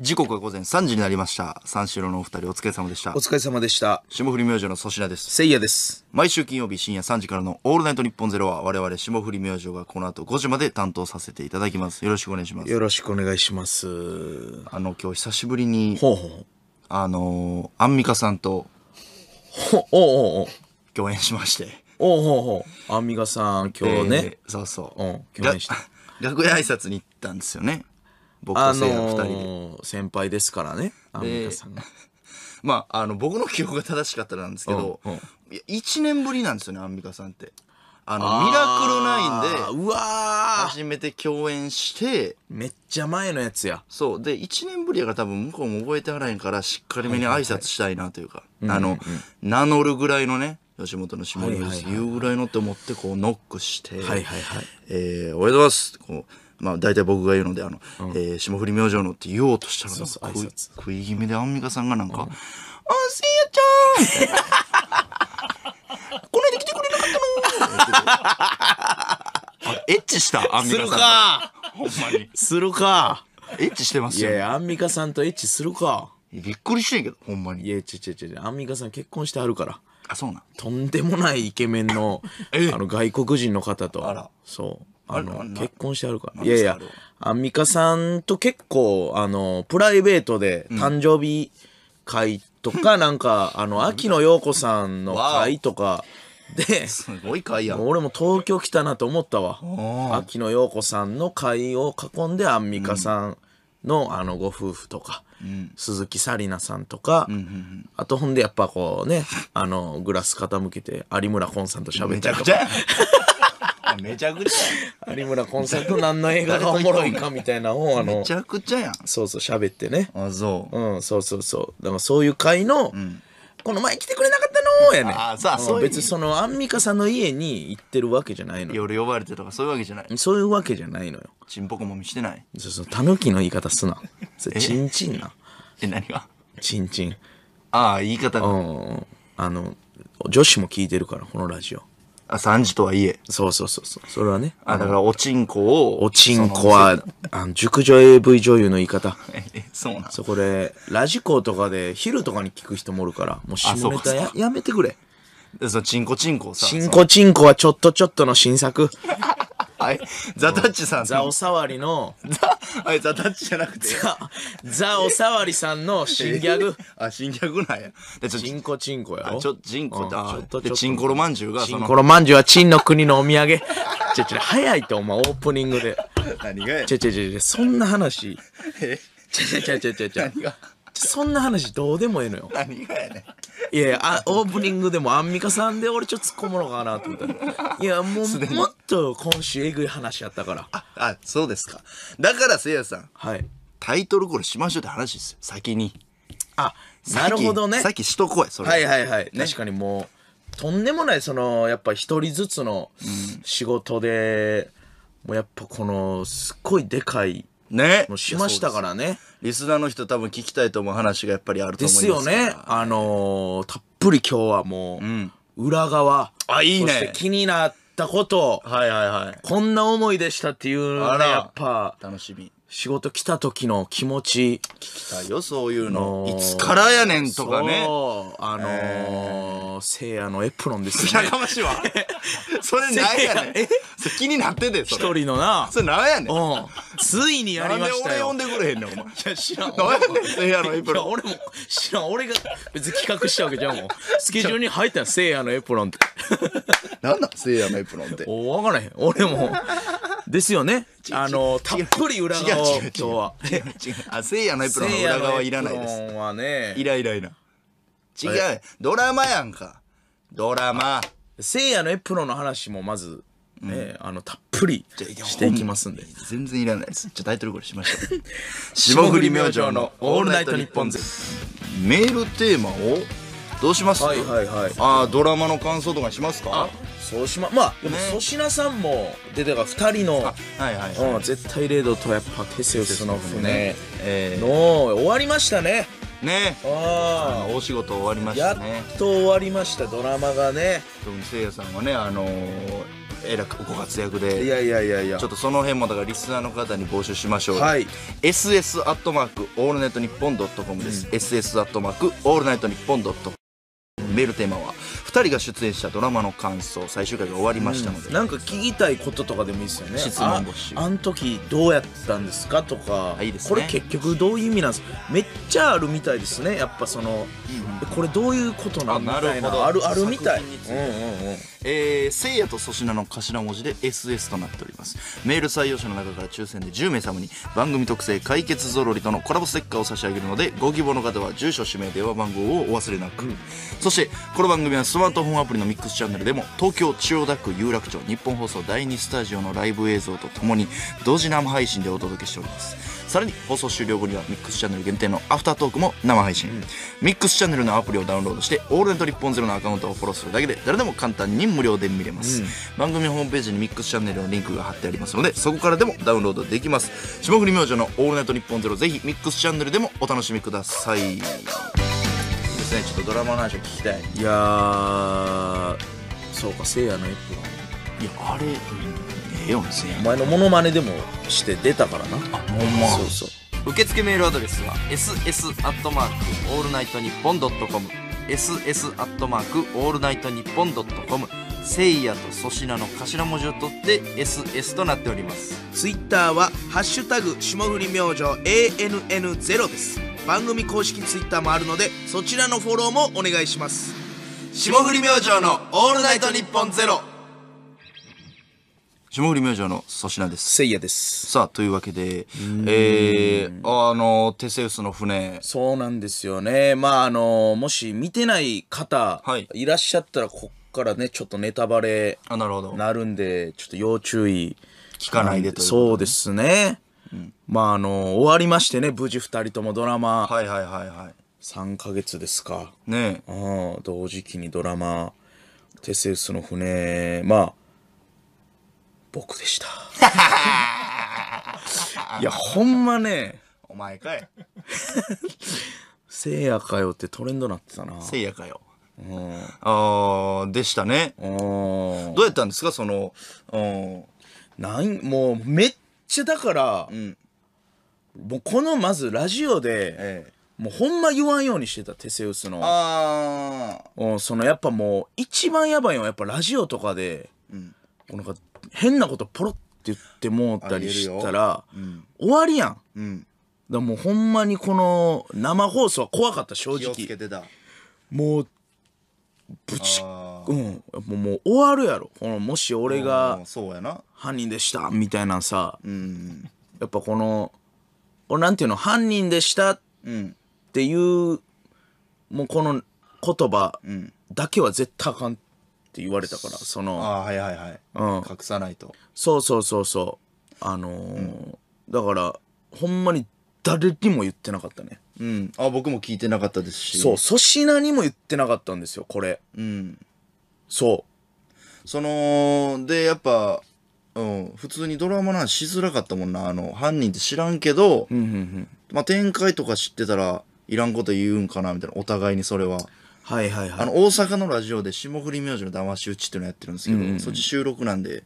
時刻は午前3時になりました。三四郎のお二人お疲れ様でしたお。疲れ様でした。霜降り明星の粗品です。せいやです。毎週金曜日深夜3時からのオールナイトニッポンゼロは我々霜降り明星がこの後5時まで担当させていただきます。よろしくお願いします。よろしくお願いします。あの、今日久しぶりに、ほうほう。あのアンミカさんとほうおうおう共演しまして。おう。おうほうほう。アンミカさん、今日ね。えーそうそう。うん。共演した楽屋挨拶に行ったんですよね。僕とせいやの2人で。のー先輩ですからねアンミカさんが まあ、あの、僕の記憶が正しかったらなんですけどうんうん、いや1年ぶりなんですよね、アンミカさんって。あの、ミラクル9インで、うわ初めて共演して、めっちゃ前のやつやそう。で、1年ぶりやから多分向こうも覚えてはらへんから、しっかりめに挨拶したいなというか、あの、名乗るぐらいのね、吉本の下りです、言うぐらいのって思って、こう、ノックして、はいはいはいえー、おはようございます。こう、まあ、大体僕が言うのであの、うん、えー、霜降り明星のって言おうとしたら食い食い気味でアンミカさんがなんか「うん、あせいやちゃん!」こないで来てくれなかったのエッチしたアンミカさんかほんまにするかエッチしてますよ、ね、いやアンミカさんとエッチするかびっくりしてんけどほんまにいやちちちアンミカさん結婚してあるからあそうなんとんでもないイケメンの あの外国人の方とそうあの、結婚してあるから。いやいや、アンミカさんと結構、あの、プライベートで誕生日会とか、うん、なんか、あの、秋野陽子さんの会とか、で、すごい会や俺も東京来たなと思ったわ。秋野陽子さんの会を囲んで、アンミカさんの、うん、あの、ご夫婦とか、うん、鈴木紗理奈さんとか、うんうんうん、あとほんでやっぱこうね、あの、グラス傾けて、有村昆さんと喋っちゃとか。めちゃくちゃ有村コンサート何の映画がおもろいかみたいなのを、あの、めちゃくちゃやん。そうそう、喋ってね。あ、そう。うん、そうそうそう。だからそういう会の、うん、この前来てくれなかったのやねん。あさあ、そう別にそのアンミカさんの家に行ってるわけじゃないの夜呼ばれてとかそういうわけじゃない。そういうわけじゃないのよ。ちんぽこもみしてない。そうそう、たぬきの言い方すな。それ、ちんちんな。え、何がちんちん。ああ、言い方が。うん。あの、女子も聞いてるから、このラジオ。3時とはいえ。そうそうそうそう。それはね。あ、だから、おちんこを。おちんこは、あの、熟女 AV 女優の言い方。え、そうなんそこで、ラジコとかで、昼とかに聞く人もおるから、もう下ネタややめてくれ。その、ちんこちんこさ。ちんこちんこはちょっとちょっとの新作。はい。ザタッチさん。ザおさわりの。ザ、はい、ザタッチじゃなくて。ザ、ザおさわりさんの新ギャグ。あ、新ギャグなんや。で、ちょ、チンコチンコやちょ、チンコっん、ちょっと。で、チンコロまんじゅうが、チンコロまんじゅうはチンの国のお土産。ちょ、ちょ、早いと、お前、オープニングで。何がや。ちょ、ちょ、ちょ、そんな話。えちょ、ちょ、ちょ、ちょ、ちょ。ちょ、そんな話どうでもええのよ。何がやねん。いやいやあオープニングでもアンミカさんで俺ちょっと突っ込むのかなと思ったらいやもうもっと今週えぐい話やったからああそうですかだからせいやさんはいタイトルコールしましょうって話ですよ先にあなるほどねさっきしとこえそれはいはいはい、ね、確かにもうとんでもないそのやっぱ一人ずつの仕事で、うん、もうやっぱこのすっごいでかいね。しましたからね。リスナーの人多分聞きたいと思う話がやっぱりあると思いますですよね。あのー、たっぷり今日はもう、うん、裏側。あ、いいね。気になったこと。はいはいはい。こんな思いでしたっていうのが、ね、やっぱ。楽しみ。仕事来た時の気持ち。きたよ、そういうの。いつからやねんとかね。あのーせいやのエプロンですよ、ね。やかましいわ。それなんやねん。え気になってて、それ。一人のな。それなんやねん。ついにやりましたよ。なんで俺呼んでくれへんねん、お前。いや、知らん。なやねん、せいやのエプロン。俺も、知らん。俺が別に企画したわけじゃんもん。スケジュールに入ったせいやのエプロンって。なんだ、せいやのエプロンって。お、わからへん。俺も。ですよね。あのたっぷり裏側を今日はあせいやのエプロンの裏側いらないですはねイライライラ違うドラマやんかドラマせいやのエプロンの話もまずね、あのたっぷりしていきますんで全然いらないですじゃタイトルこれしましょう 霜降り明星の「オールナイトニッポンゼ」メールテーマをどうします、はいはいはい、あドラマの感想とかしますかそうしままあでも粗品さんも出てた2人の、はいはいはい絶対レードとやっぱテセウスの船の、え終わりましたねねああ大仕事終わりましたねやっと終わりましたドラマがねせいやさんはねあのーえらくご活躍でいやいやいやいやちょっとその辺もだからリスナーの方に募集しましょうはい SS アットマークオールナイトニッポンドットコムです、SS アットマークオールナイトニッポンドットメールテーマは2人が出演したドラマの感想最終回が終わりましたので、なんか聞きたいこととかでもいいですよね質問募集ああの時どうやったんですかとかいいですねこれ結局どういう意味なんですかめっちゃあるみたいですねやっぱその、これどういうことなんみあなるほどあるあるみたいにいうんうんうんえせいやと粗品の頭文字で SS となっておりますメール採用者の中から抽選で10名様に番組特製解決ぞろりとのコラボステッカーを差し上げるのでご希望の方は住所氏名電話番号をお忘れなく、そしてこの番組はスマ版と本アプリのミックスチャンネルでも東京千代田区有楽町日本放送第2スタジオのライブ映像とともに同時生配信でお届けしておりますさらに放送終了後にはミックスチャンネル限定のアフタートークも生配信、うん、ミックスチャンネルのアプリをダウンロードして「オールナイト日本ゼロのアカウントをフォローするだけで誰でも簡単に無料で見れます、うん、番組ホームページにミックスチャンネルのリンクが貼ってありますのでそこからでもダウンロードできます霜降り明星の「オールナイト日本ゼロぜひミックスチャンネルでもお楽しみくださいですねちょっとドラマの話を聞きたいいやーそうかせいやのエプロいやあれええよせいやお前のモノマネでもして出たからなあほんまそうそう受付メールアドレスは ss アットマークオールナイトニッポンドットコム ss アットマークオールナイトニッポンドットコムせいやと粗品の頭文字を取って SS となっておりますツイッターは「ハッシュタグ霜降り明星 ANN0」です番組公式 Twitter もあるのでそちらのフォローもお願いします霜降り明星の「オールナイトニッポンゼロ霜降り明星の粗品です。せいやですさあ、というわけで、えー、あの、テセウスの船、そうなんですよねまああのもし見てない方、はいい、らっしゃったらこっからねちょっとネタバレなるほど。なるんでちょっと要注意聞かないでというでそうですねまああの終わりましてね無事2人ともドラマはいはいはいはい3か月ですかねえうん同時期にドラマ「テセウスの船」まあ僕でした いやほんまねお前かいせいやかよってトレンドなってたなせいやかようんああでしたねうんどうやったんですかそのうんなんもうめっちゃだから、うん、もうこのまずラジオで、ええ、もうほんま言わんようにしてたテセウスのあ、うん、そのやっぱもう一番やばいのはやっぱラジオとかで、うん、こうなんか変なことポロって言ってもうたりしたら、うん、終わりやん、うん、だもうほんまにこの生放送は怖かった正直もうぶちうんもう終わるやろこのもし俺がそうやな犯人でしたみたいなさ、うん、やっぱこの俺なんていうの犯人でしたっていう、もうこの言葉だけは絶対あかんって言われたから、うん、そのあはいはいはい、うん、隠さないとそうそうそうそうあのーうん、だからほんまに誰にも言ってなかったねうん。あ、僕も聞いてなかったですし。そう、粗品にも言ってなかったんですよ、これ。うん。そう。その、で、やっぱ、うん、普通にドラマなんしづらかったもんな、あの、犯人って知らんけど、うんうんうん、まあ、展開とか知ってたら、いらんこと言うんかな、みたいな、お互いにそれは。はいはいはい。あの、大阪のラジオで、霜降り明星の騙し討ちっていうのやってるんですけど、うんうん、そっち収録なんで、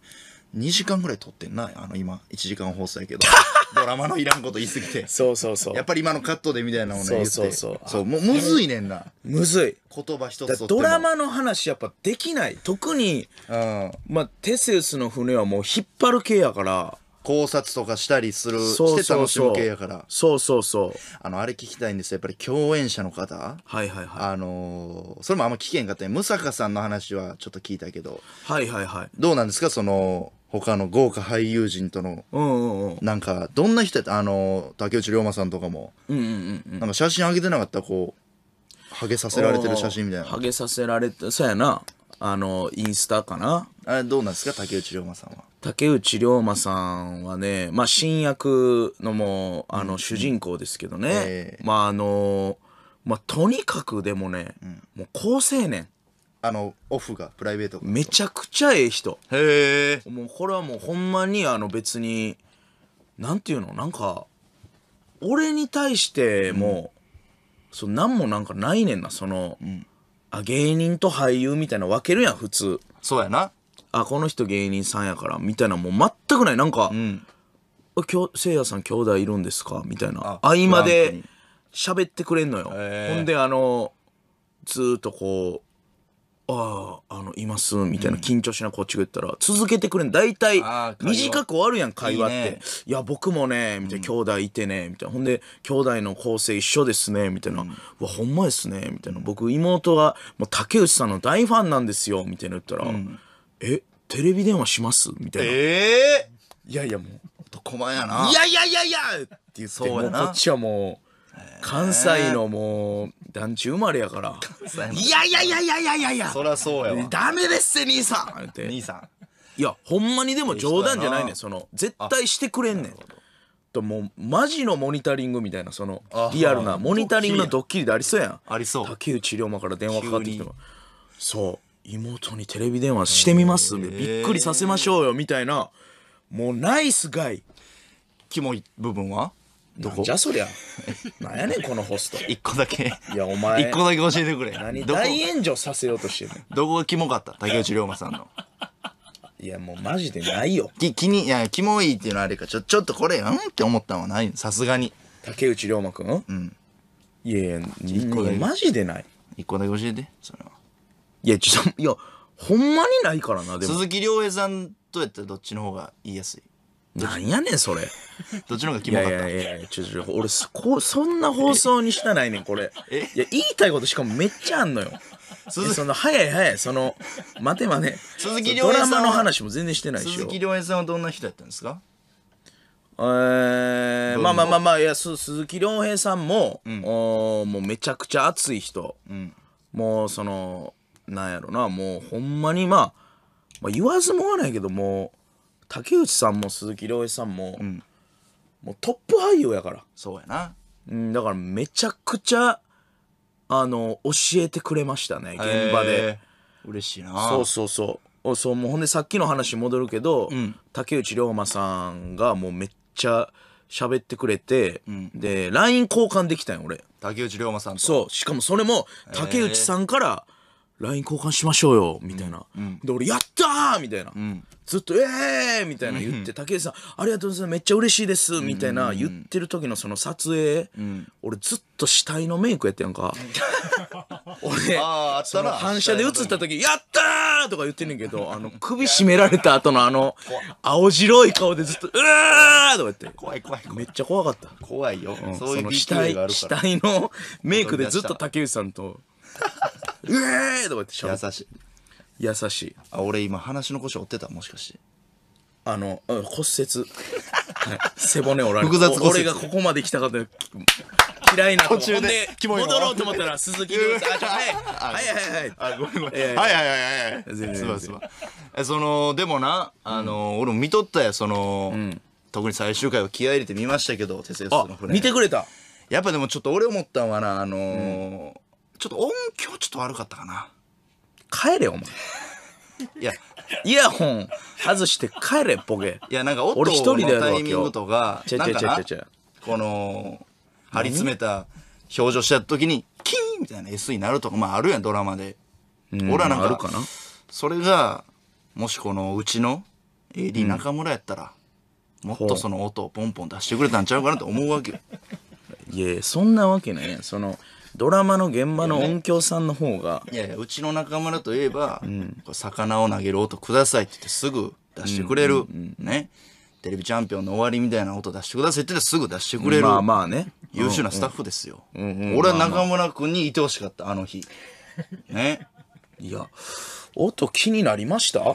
2時間ぐらい撮ってんなあの今1時間放送やけど ドラマのいらんこと言いすぎてそうそうそうやっぱり今のカットでみたいなのねそうそうそうそうもうむずいねんなむずい言葉一つドラマの話やっぱできない特に、うん、まあテセウスの船はもう引っ張る系やから考察とかしたりするして楽しむ系やからそうそうそうあのあれ聞きたいんですやっぱり共演者の方はいはいはいあのー、それもあんま聞けんかったねムサカさんの話はちょっと聞いたけどはいはいはいどうなんですかその他の豪華俳優陣との、なんかどんな人やったあの竹内涼真さんとかも、なんか写真上げてなかったこうハゲさせられてる写真みたいなハゲさせられてそうやなあのインスタかなあれどうなんですか竹内涼真さんは竹内涼真さんはねまあ新役のもあの主人公ですけどね、えまああのまあとにかくでもね、うん、もう好青年あのオフがプライベートめちゃくちゃええ人へえもうこれはもうほんまにあの別になんていうのなんか俺に対しても、うん、そう何もなんかないねんなその、うん、あ芸人と俳優みたいな分けるやん普通そうやなあこの人芸人さんやからみたいなもう全くないなんか、うん、今日せいやさん兄弟いるんですかみたいな合間で喋ってくれんのよほんであのずっとこうああ、あの、います、みたいな、緊張しなこっちが言ったら、続けてくれん。大体、短く終わるやん、会話って。いいね、いや、僕もね、みたいな、兄弟いてね、みたいな。ほんで、兄弟の構成一緒ですね、みたいな。うん、わ、ほんまですね、みたいな。僕、妹が、もう、竹内さんの大ファンなんですよ、みたいな言ったら、うん、え、テレビ電話しますみたいな。ええー、いやいや、もう。男前やな。いやいやいやいやって言って、そうやなこっちはもう、関西のもう団地生まれやから「いやいやいやいやいやいやいやそりゃそうやわダメですっ兄さん!」って兄さんいやほんまにでも冗談じゃないねその絶対してくれんねんともうマジのモニタリングみたいなそのリアルなモニタリングのドッキリでありそうやんありそう竹内涼真から電話かかってきてもそう妹にテレビ電話してみますびっくりさせましょうよみたいなもうナイスガイキモい部分はどこじゃそりゃ。なんやねん、このホスト。一個だけ。いや、お前。一個だけ教えてくれ。何大炎上させようとしてるどこがキモかった竹内涼真さんの。いや、もうマジでないよ。き、気に、いや、キモいっていうのはあれか、ちょ、ちょっとこれ、うんって思ったのはないさすがに。竹内涼真くんうん。いやいや、一個だけ。マジでない。一個だけ教えて、それは。いや、ちょっと、いや、ほんまにないからな、でも。鈴木亮平さんとやったらどっちの方が言いやすいなんやねん、それ。どっちの方がキいモやいやいやいや、ちょちょ、俺そ、こそんな放送にしたないねん、これ。いや、言いたいことしかもめっちゃあんのよ。えその、早い早い、その、待て待て。鈴木亮平さん。ドラマの話も全然してないでしょ。鈴木亮平さんはどんな人やったんですかえー、まあまあまあまあ、いや、す鈴木亮平さんも、うんおーもうめちゃくちゃ熱い人。うん、もう、その、なんやろな、もうほんまに、まあ、まあ、言わずもがないけど、もう、竹内さんも鈴木亮平さんも、うんもうトップ俳優やから、そうやなうん、だからめちゃくちゃあの教えてくれましたね現場で、嬉しいなそうそうそうそうもうほんでさっきの話戻るけど、竹内涼真さんがもうめっちゃ喋ってくれて、で LINE 交換できたんよ俺竹内涼真さんとそうしかもそれも竹内さんから LINE 交換しましょうよ、みたいな。うん、で、俺、やったーみたいな。うん、ずっと、えーみたいな言って、竹内さん、ありがとうございます、めっちゃ嬉しいです、みたいな言ってる時のその撮影、うん、俺ずっと死体のメイクやってやんか。俺、あその反射で映った時、やったーとか言ってんねんけど、あの、首絞められた後のあの、青白い顔でずっと、うわーとか言って。怖い怖いめっちゃ怖かった。怖いよ。そういう死体、死体のメイクでずっと竹内さんと、うえーとかしって優しい優しいあ俺今話の腰折ってたもしかしてあの、骨折、はい背骨折られ複雑俺がここまで来たかと嫌いなと途中で戻ろうと思ったら鈴木亮太あちはいはいはいはいあごめんごめん、いはいはいはいはいはい全然えそのでもなあの、俺も見とったやその、特に最終回は気合い入れて見ましたけど手製スの船見てくれたやっぱでもちょっと俺思ったんはなあのーちょっと音響ちょっと悪かったかな。帰れ、お前。いや、イヤホン外して帰れ、ボケ。いや、なんか音俺一人のタイミングとか、ちこの、張り詰めた表情した時に、キーンみたいな S になるとか、まああるやん、ドラマで。俺はなんか、かなそれが、もしこのうちの AD 中村やったら、もっとその音をポンポン出してくれたんちゃうかなと思うわけよ。いや、そんなわけないやん。その、ドラマの現場の音響さんの方が、いやいや、うちの中村といえば、魚を投げる音くださいって言ってすぐ出してくれる。ね。テレビチャンピオンの終わりみたいな音出してくださいって言ってすぐ出してくれる。まあまあね。優秀なスタッフですよ。俺は中村君にいてほしかった、あの日。ね。いや、音気になりました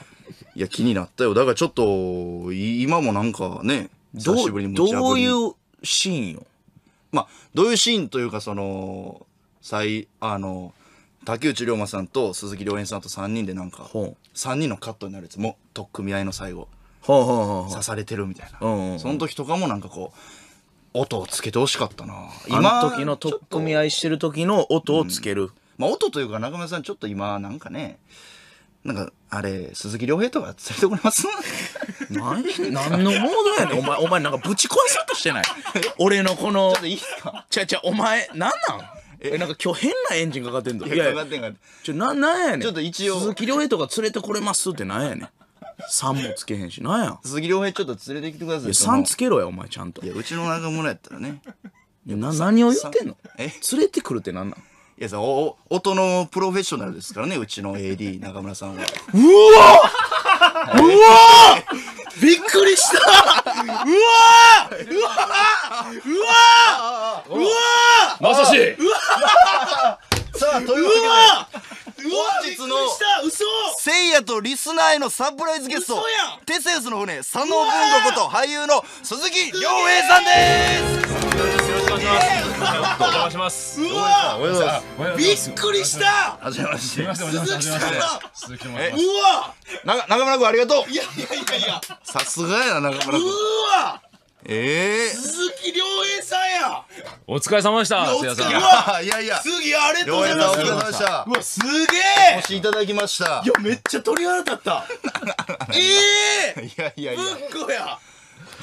いや、気になったよ。だからちょっと、今もなんかね、どういうシーンよ。まあ、どういうシーンというか、その、最、あの、竹内涼真さんと鈴木亮平さんと3人でなんか、3人のカットになるやつも、とっ組合の最後、ほうほうほうほう刺されてるみたいな。うんうんうんその時とかもなんかこう、音をつけてほしかったなあの時のとっ組合いしてる時の音をつける。まあ、音というか中村さんちょっと今なんかね、なんか、あれ、鈴木亮平とか連れてこらえます何、何のモードやねん。お前、お前なんかぶち壊そうとしてない。俺のこの、ちゃちゃ、お前、なんなんえなんか今日変なエンジンかかってんぞいやかかってんかちょななんやねんちょっと一応鈴木亮平とか連れてこれますってなんやねん3もつけへんしなんや鈴木亮平ちょっと連れてきてください3つけろやお前ちゃんといやうちの中村やったらねいやな何を言ってんのえ連れてくるってなんなんいやさお音のプロフェッショナルですからねうちの AD 中村さんはうわうわびっナのサプライズゲストテセウスの船佐野文吾こと俳優の鈴木亮平さんですよろしくお願いしますお邪魔します。びっくりした。はじめまして。鈴木さん鈴木うわ、な中村君ありがとう。いやいやいやいや。さすがやな中村君。うわ。ええー、鈴木亮平さんやお疲れ様でしたお疲れ様いやいや次ありがとうございますお疲れ様でしたうわすげえお越しいただきましたいやめっちゃ鳥肌立ったえ えー、いやいやいや文庫や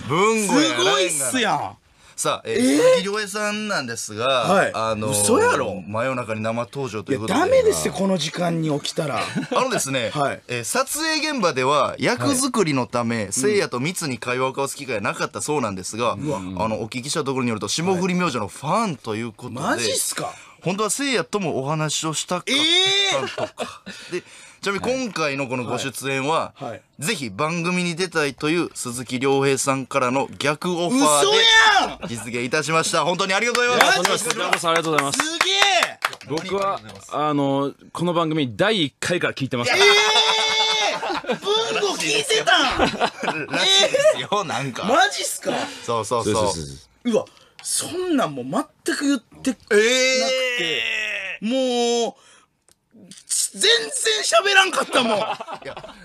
文庫すごいっすやんさあ、えー、鈴木亮平さんなんですが、はい、あのー、嘘やろ真夜中に生登場ということで。ダメですよ、この時間に起きたら。あのですね、はい、えー、撮影現場では役作りのため、はい、やと密に会話を交わす機会はなかったそうなんですが、うん、あの、お聞きしたところによると、霜降り明星のファンということで。マジっすか本当はせいやともお話をしたかったとか。えー、でちなみに今回のこのご出演は、はいはい、ぜひ番組に出たいという鈴木亮平さんからの逆オファーで実現いたしました。本当にありがとうございます。こありがとうございます。すげえ僕は、あの、この番組第1回から聞いてます。えー文聞いてたんらしいですよ、なんか。マジっすかそうそうそう。うわ、そんなんもう全く言ってなくて、えー、もう、全然喋らんかったもん。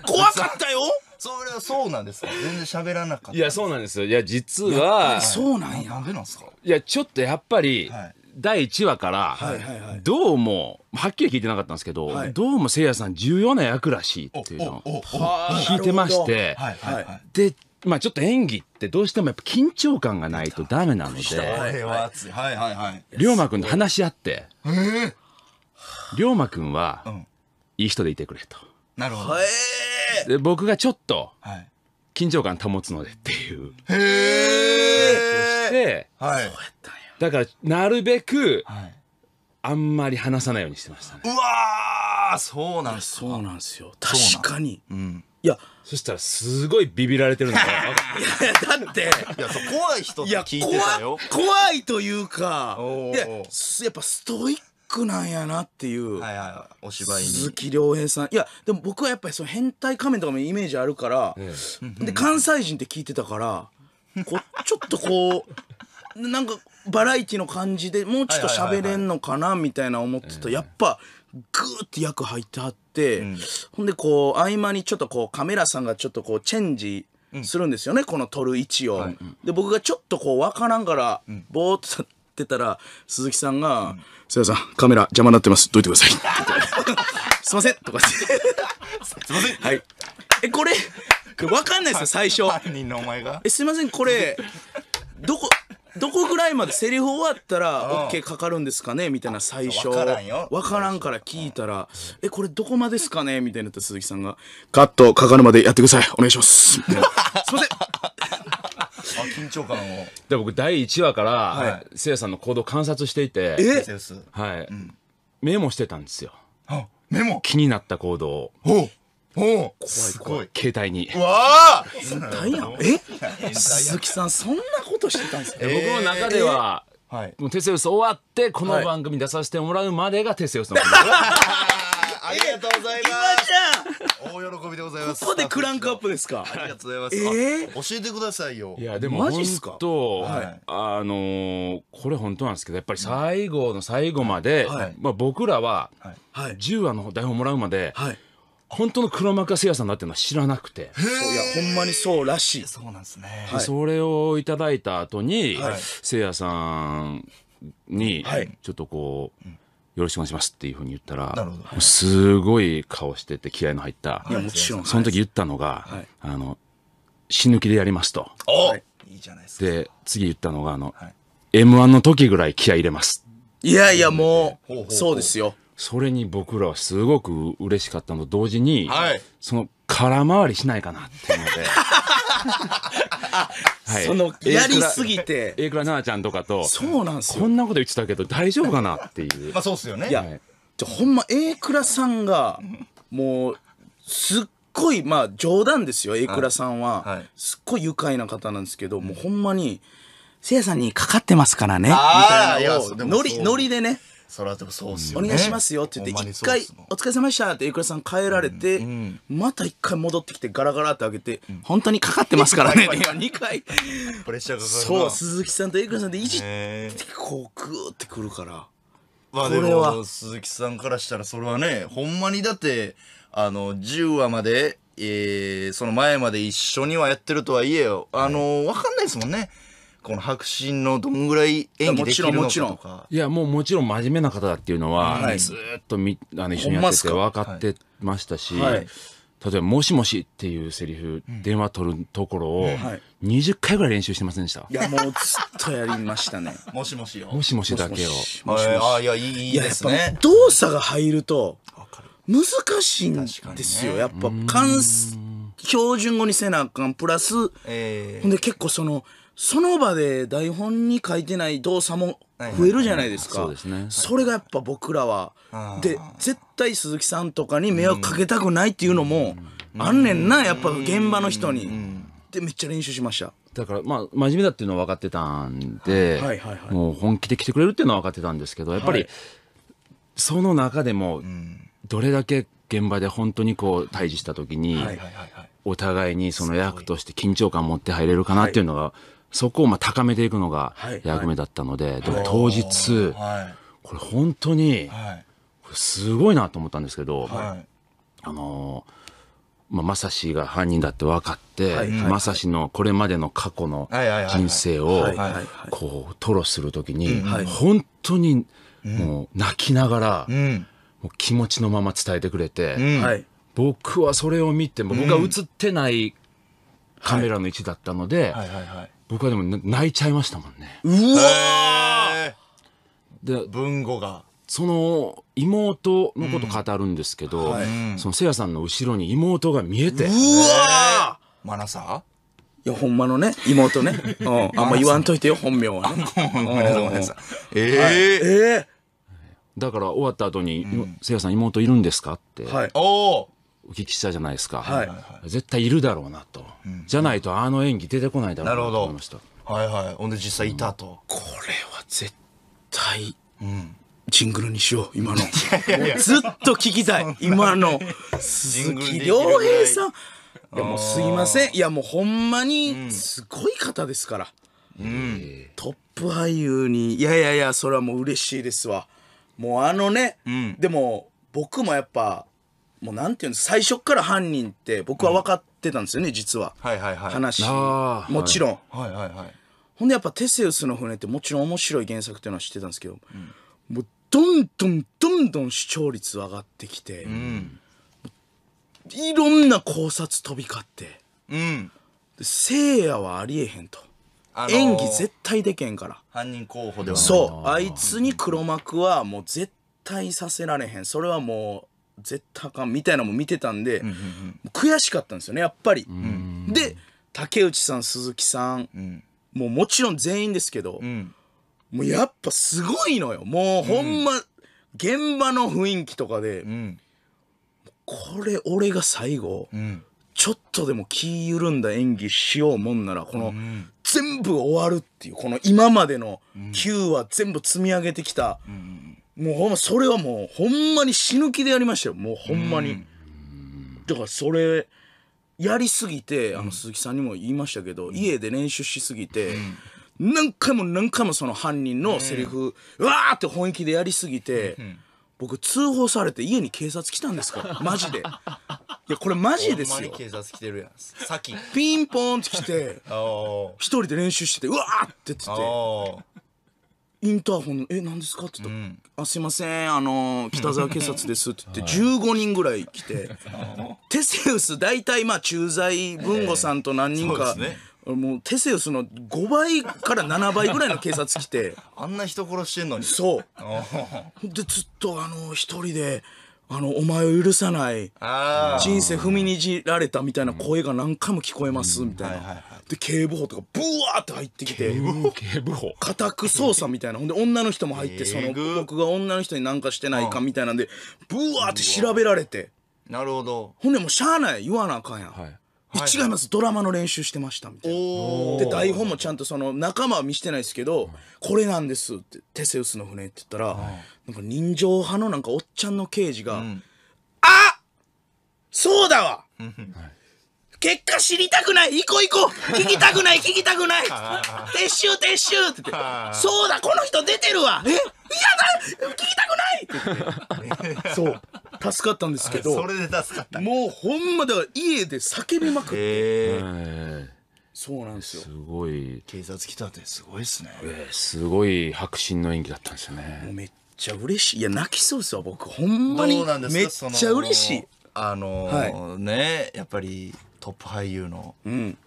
怖かったよ。それはそうなんですか全然喋らなかった。いや、そうなんですよ。いや、実は、そうなんや。なんでなんですかいや、ちょっとやっぱり、はい第1話から、はははいいい、どうも、はっきり聞いてなかったんですけど、どうもせいやさん重要な役らしいっていうのを聞いてまして、で、まあちょっと演技ってどうしてもやっぱ緊張感がないとダメなので、龍馬くんと話し合って、龍馬くんは、いい人でいてくれと。なるほど。で僕がちょっとはい。緊張感保つのでっていう。へえ。で、はい。だからなるべくはい。あんまり話さないようにしてましたね。うわー、そうなんす。そうなんですよ確かにうん。いやそしたらすごいビビられてるのが いやだっていや、そ怖い人っいてや聞いてた怖よ。怖いというかおーややっぱストイックなんやなっていう、はいはい、お芝居に鈴木亮平さんいやでも僕はやっぱりその変態仮面とかもイメージあるから、ええ、で関西人って聞いてたからこちょっとこうなんかバラエティの感じでもうちょっと喋れんのかなみたいな思ってた、やっぱグーって役入ってはって、うん、ほんでこう合間にちょっとこうカメラさんがちょっとこうチェンジするんですよね、うん、この撮る位置を、はい、で僕がちょっとこう分からんから、うぼーっとってたら、鈴木さんが、すいません、カメラ邪魔になってます。どいてください。すいませんとかって。すいません。はい。え、これ、わかんないですよ、最初。犯人のお前がえ、すいません、これ、どこ、どこぐらいまでセリフ終わったら OK かかるんですかねみたいな最初分からんよ分からんから聞いたら「えこれどこまでですかね?」みたいになった鈴木さんが「カットかかるまでやってくださいお願いします」すいません」あ緊張感をで僕第1話から、はせいやさんの行動観察していてえはい、メモしてたんですよメモ気になった行動をお怖い怖い。携帯に。わあ大やん。え鈴木さん、そんなことしてたんですか、え僕の中では、はい、もうテセウス終わってこの番組出させてもらうまでがテセウスの、番組、はい、ありがとうございます大喜びでございますここでクランクアップですかありがとうございます、えー、教えてくださいよいやでもマジっすかと、はい、あのー、これ本当なんですけどやっぱり最後の最後まで、はい、まあ、僕らは10話の台本もらうまで、はい本当の黒幕製やさんだってうのは知らなくて。いや、ほんまにそうらしい。そうなんですね。はい、それをいただいた後に、せいやさんに、ちょっとこう、よろしくお願いしますっていうふうに言ったら、すごい顔してて気合の入った。いや、もちろん。その時言ったのが、はい、あの、死ぬ気でやりますと。お、はい、いいじゃないですか。で、次言ったのが、あの、はい、M1 の時ぐらい気合入れます。いやいや、もう、そうですよ。それに僕らはすごく嬉しかったのと同時に、はい、その空回りしないかなっていうので。はい、そのやりすぎて。A 倉奈々ちゃんとかと、そうなんすよ。こんなこと言ってたけど大丈夫かなっていう。まあそうっすよね。いや、はい、じゃほんま、A 倉さんが、もう、すっごい、まあ冗談ですよ、A 倉さんは、はい。すっごい愉快な方なんですけど、もうほんまに、せいやさんにかかってますからね、みたいなのを、ノリ、ノリでね。それはでもそうっすよねお願いしますよって言って一回「お疲れ様でした」ってエくらさん帰られて、また一回戻ってきてガラガラって開けて、本当にかかってますからね2回 プレッシャーかかるそう鈴木さんとエくらさんでいじってこうグーってくるからまあでも鈴木さんからしたらそれはねほんまにだってあの10話までえー、その前まで一緒にはやってるとはいえよ、あのー、分かんないですもんね。この白真のどんぐらい演技できるのかとかいやもうもちろん真面目な方だっていうのは、はい、ずっとみあの一緒にやってて分かってましたし、はい、例えば「もしもし」っていうセリフ、うん、電話取るところを20回ぐらい練習してませんでした、い、やもうずっとやりましたね「もしもし」もしもしだけをああいやいいいですね動作が入ると難しいんですよ、ね、やっぱ関標準語にせなあかんプラス、えー、ほんで結構その「その場で台本に書いてない動作も増えるじゃないですか、はいはいはそれがやっぱ僕らは、で絶対鈴木さんとかに迷惑かけたくないっていうのもあんねんなやっぱ現場の人に、でめっちゃ練習しましただからまあ真面目だっていうのは分かってたんで、もう本気で来てくれるっていうのは分かってたんですけどやっぱり、その中でもどれだけ現場で本当にこう対峙した時に、お互いにその役として緊張感を持って入れるかなっていうのが、はいそこをまあ高めていくのが役目だったので、はいはい、でも当日、はい、これ本当に、すごいなと思ったんですけど、あのーまあ、マサシが犯人だって分かって、はいはい、マサシのこれまでの過去の人生をこう吐露するときに、本当にもう泣きながら、もう気持ちのまま伝えてくれて、僕はそれを見ても僕は映ってないカメラの位置だったので、僕はでも泣いちゃいましたもんね。うわで、文語が。その妹のこと語るんですけど、うんはい、そのせいやさんの後ろに妹が見えて。うわマナサいや、ほんまのね、妹ね。うん。あんま言わんといてよ、本名はね。えー。えー。だから終わった後に、うん、せいやさん妹いるんですかって。はい。おお。お聞きしたじゃないですか、はい、絶対いるだろうなと、うん、じゃないとあの演技出てこないだろうなと思いましたはいはいほんで実際いたと、うん、これは絶対、うんジングルにしよう、今の。いやいやずっと聞きたい、今の。鈴木亮平さん。いや、もうすいません。いや、もうほんまに、すごい方ですから。うん、トップ俳優に、いやいやいや、それはもう嬉しいですわ。もうあのね、うん、でも、僕もやっぱ、もうなんていうんです最初から犯人って僕は分かってたんですよね、実は、はいはいはい、話あもちろん、はいはいはいほんでやっぱ「テセウスの船」ってもちろん面白い原作っていうのは知ってたんですけど、もうどんどんどんどん視聴率上がってきて、うんいろんな考察飛び交ってうんでせいやはありえへんと、あのー演技絶対でけんから犯人候補ではないそうあいつに黒幕はもう絶対させられへんそれはもう絶対あかんみたいなのも見てたんで、悔しかったんですよねやっぱり。で竹内さん鈴木さん、もうもちろん全員ですけど、もうやっぱすごいのよもうほんま、現場の雰囲気とかで、これ俺が最後、ちょっとでも気緩んだ演技しようもんならこの、全部終わるっていうこの今までの9話全部積み上げてきた。うんもうほんまそれはもうほんまに死ぬ気でやりましたよもうほんまに、だからそれやりすぎてあの鈴木さんにも言いましたけど、家で練習しすぎて、何回も何回もその犯人のセリフ、うわーって本気でやりすぎて、僕通報されて家に警察来たんですから マジでいやこれマジですよ警察来てるやんさっきピンポンって来て 一人で練習しててうわーって言っててインターホンの「え何ですか?」って言ったら「あすいませんあの北沢警察です」って言って15 人ぐらい来て テセウス大体まあ駐在文吾さんと何人か、そうねもうテセウスの5倍から7倍ぐらいの警察来て あんな人殺してんのにそうでずっとあの一人であの、お前を許さない、人生踏みにじられたみたいな声が何回も聞こえます、みたいな。で、警部補とか、ブワーって入ってきて、警部補家宅捜査みたいな。ほんで、女の人も入って、その、僕が女の人になんかしてないかみたいなんで、ブワーって調べられて。なるほど。ほんで、もうしゃあない、言わなあかんやん。はい違いますドラマの練習してました」みたいなで台本もちゃんとその仲間は見してないですけど「これなんです」って「テセウスの船」って言ったら、なんか人情派のなんかおっちゃんの刑事が「うん、あそうだわ!」結果知りたくない行こう行こう聞きたくない聞きたくない 撤収撤収って言ってそうだこの人出てるわえ嫌だ聞きたくないって言って そう助かったんですけどそれで助かったもうほんまだから家で叫びまくって、えー、そうなんですよすごい警察来たってすごいですね、えー、すごい迫真の演技だったんですよねもうめっちゃ嬉しいいや泣きそうですわ僕ほんまにめっちゃ嬉しいあのー、はい、ねやっぱりトップ俳優の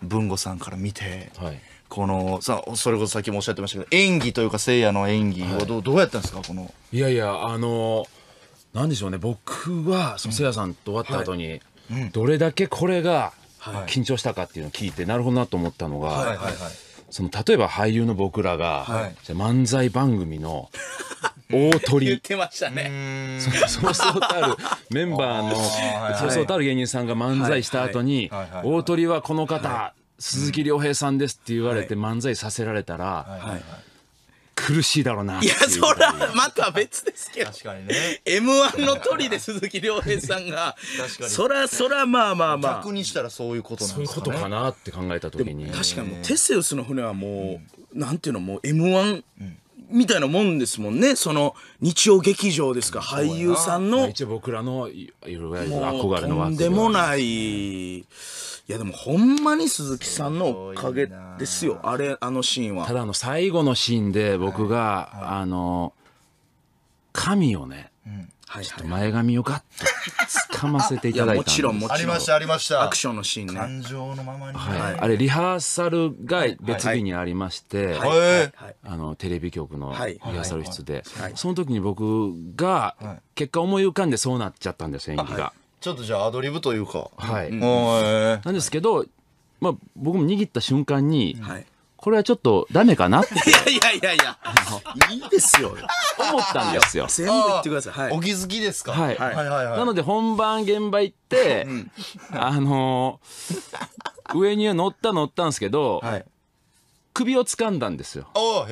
文吾さんから見て、うん、はいこのさそれこそさっきもおっしゃってましたけど演技というかせいやの演技はどはい、どうやったんですかこのいやいやあのーなんでしょうね僕はそのせいやさんと終わった後に、どれだけこれが緊張したかっていうのを聞いて、なるほどなと思ったのが、その例えば俳優の僕らが、はい、じゃ漫才番組の 大鳥言ってましたね そうそうたるメンバーのーそうそうたる芸人さんが漫才した後に、大鳥はこの方、はい、鈴木亮平さんですって言われて漫才させられたら、はいはいはい苦しいだろうないやそらまた別ですけど確かにね m 1のトリで鈴木亮平さんが確かに。そらそらまあまあまあ逆にしたらそういうことなんですか、ね、そういうことかなって考えた時に確かにテセウスの船はもう、なんていうのもう m 1、うんみたいなもんですもんね。その、日曜劇場ですか、俳優さんの。一応僕らの、いろゆる憧れのんでもない。いや、でもほんまに鈴木さんのおかげですよ。あれ、あのシーンは。ただ、の、最後のシーンで僕が、あの、神をね、うんちょっと前髪をガッと掴ませていただいたんですもちろんもちろんありましたありましたアクションのシーンね感情のままに、はい、はい、あれリハーサルが別日にありまして、はい、あのテレビ局のリハーサル室で、はい、その時に僕が結果思い浮かんでそうなっちゃったんです演技が、ちょっとじゃあアドリブというかはい、うん、なんですけど、まあ、僕も握った瞬間に、はいこれはちょっとダメかなって。いやいやいやいや、いいですよ。思ったんですよ。全部言ってください。はい、お気づきですか、はい、はい、はいはいなので本番現場行って、うん、あのー、上には乗った乗ったんですけど、はい、首を掴んだんですよ。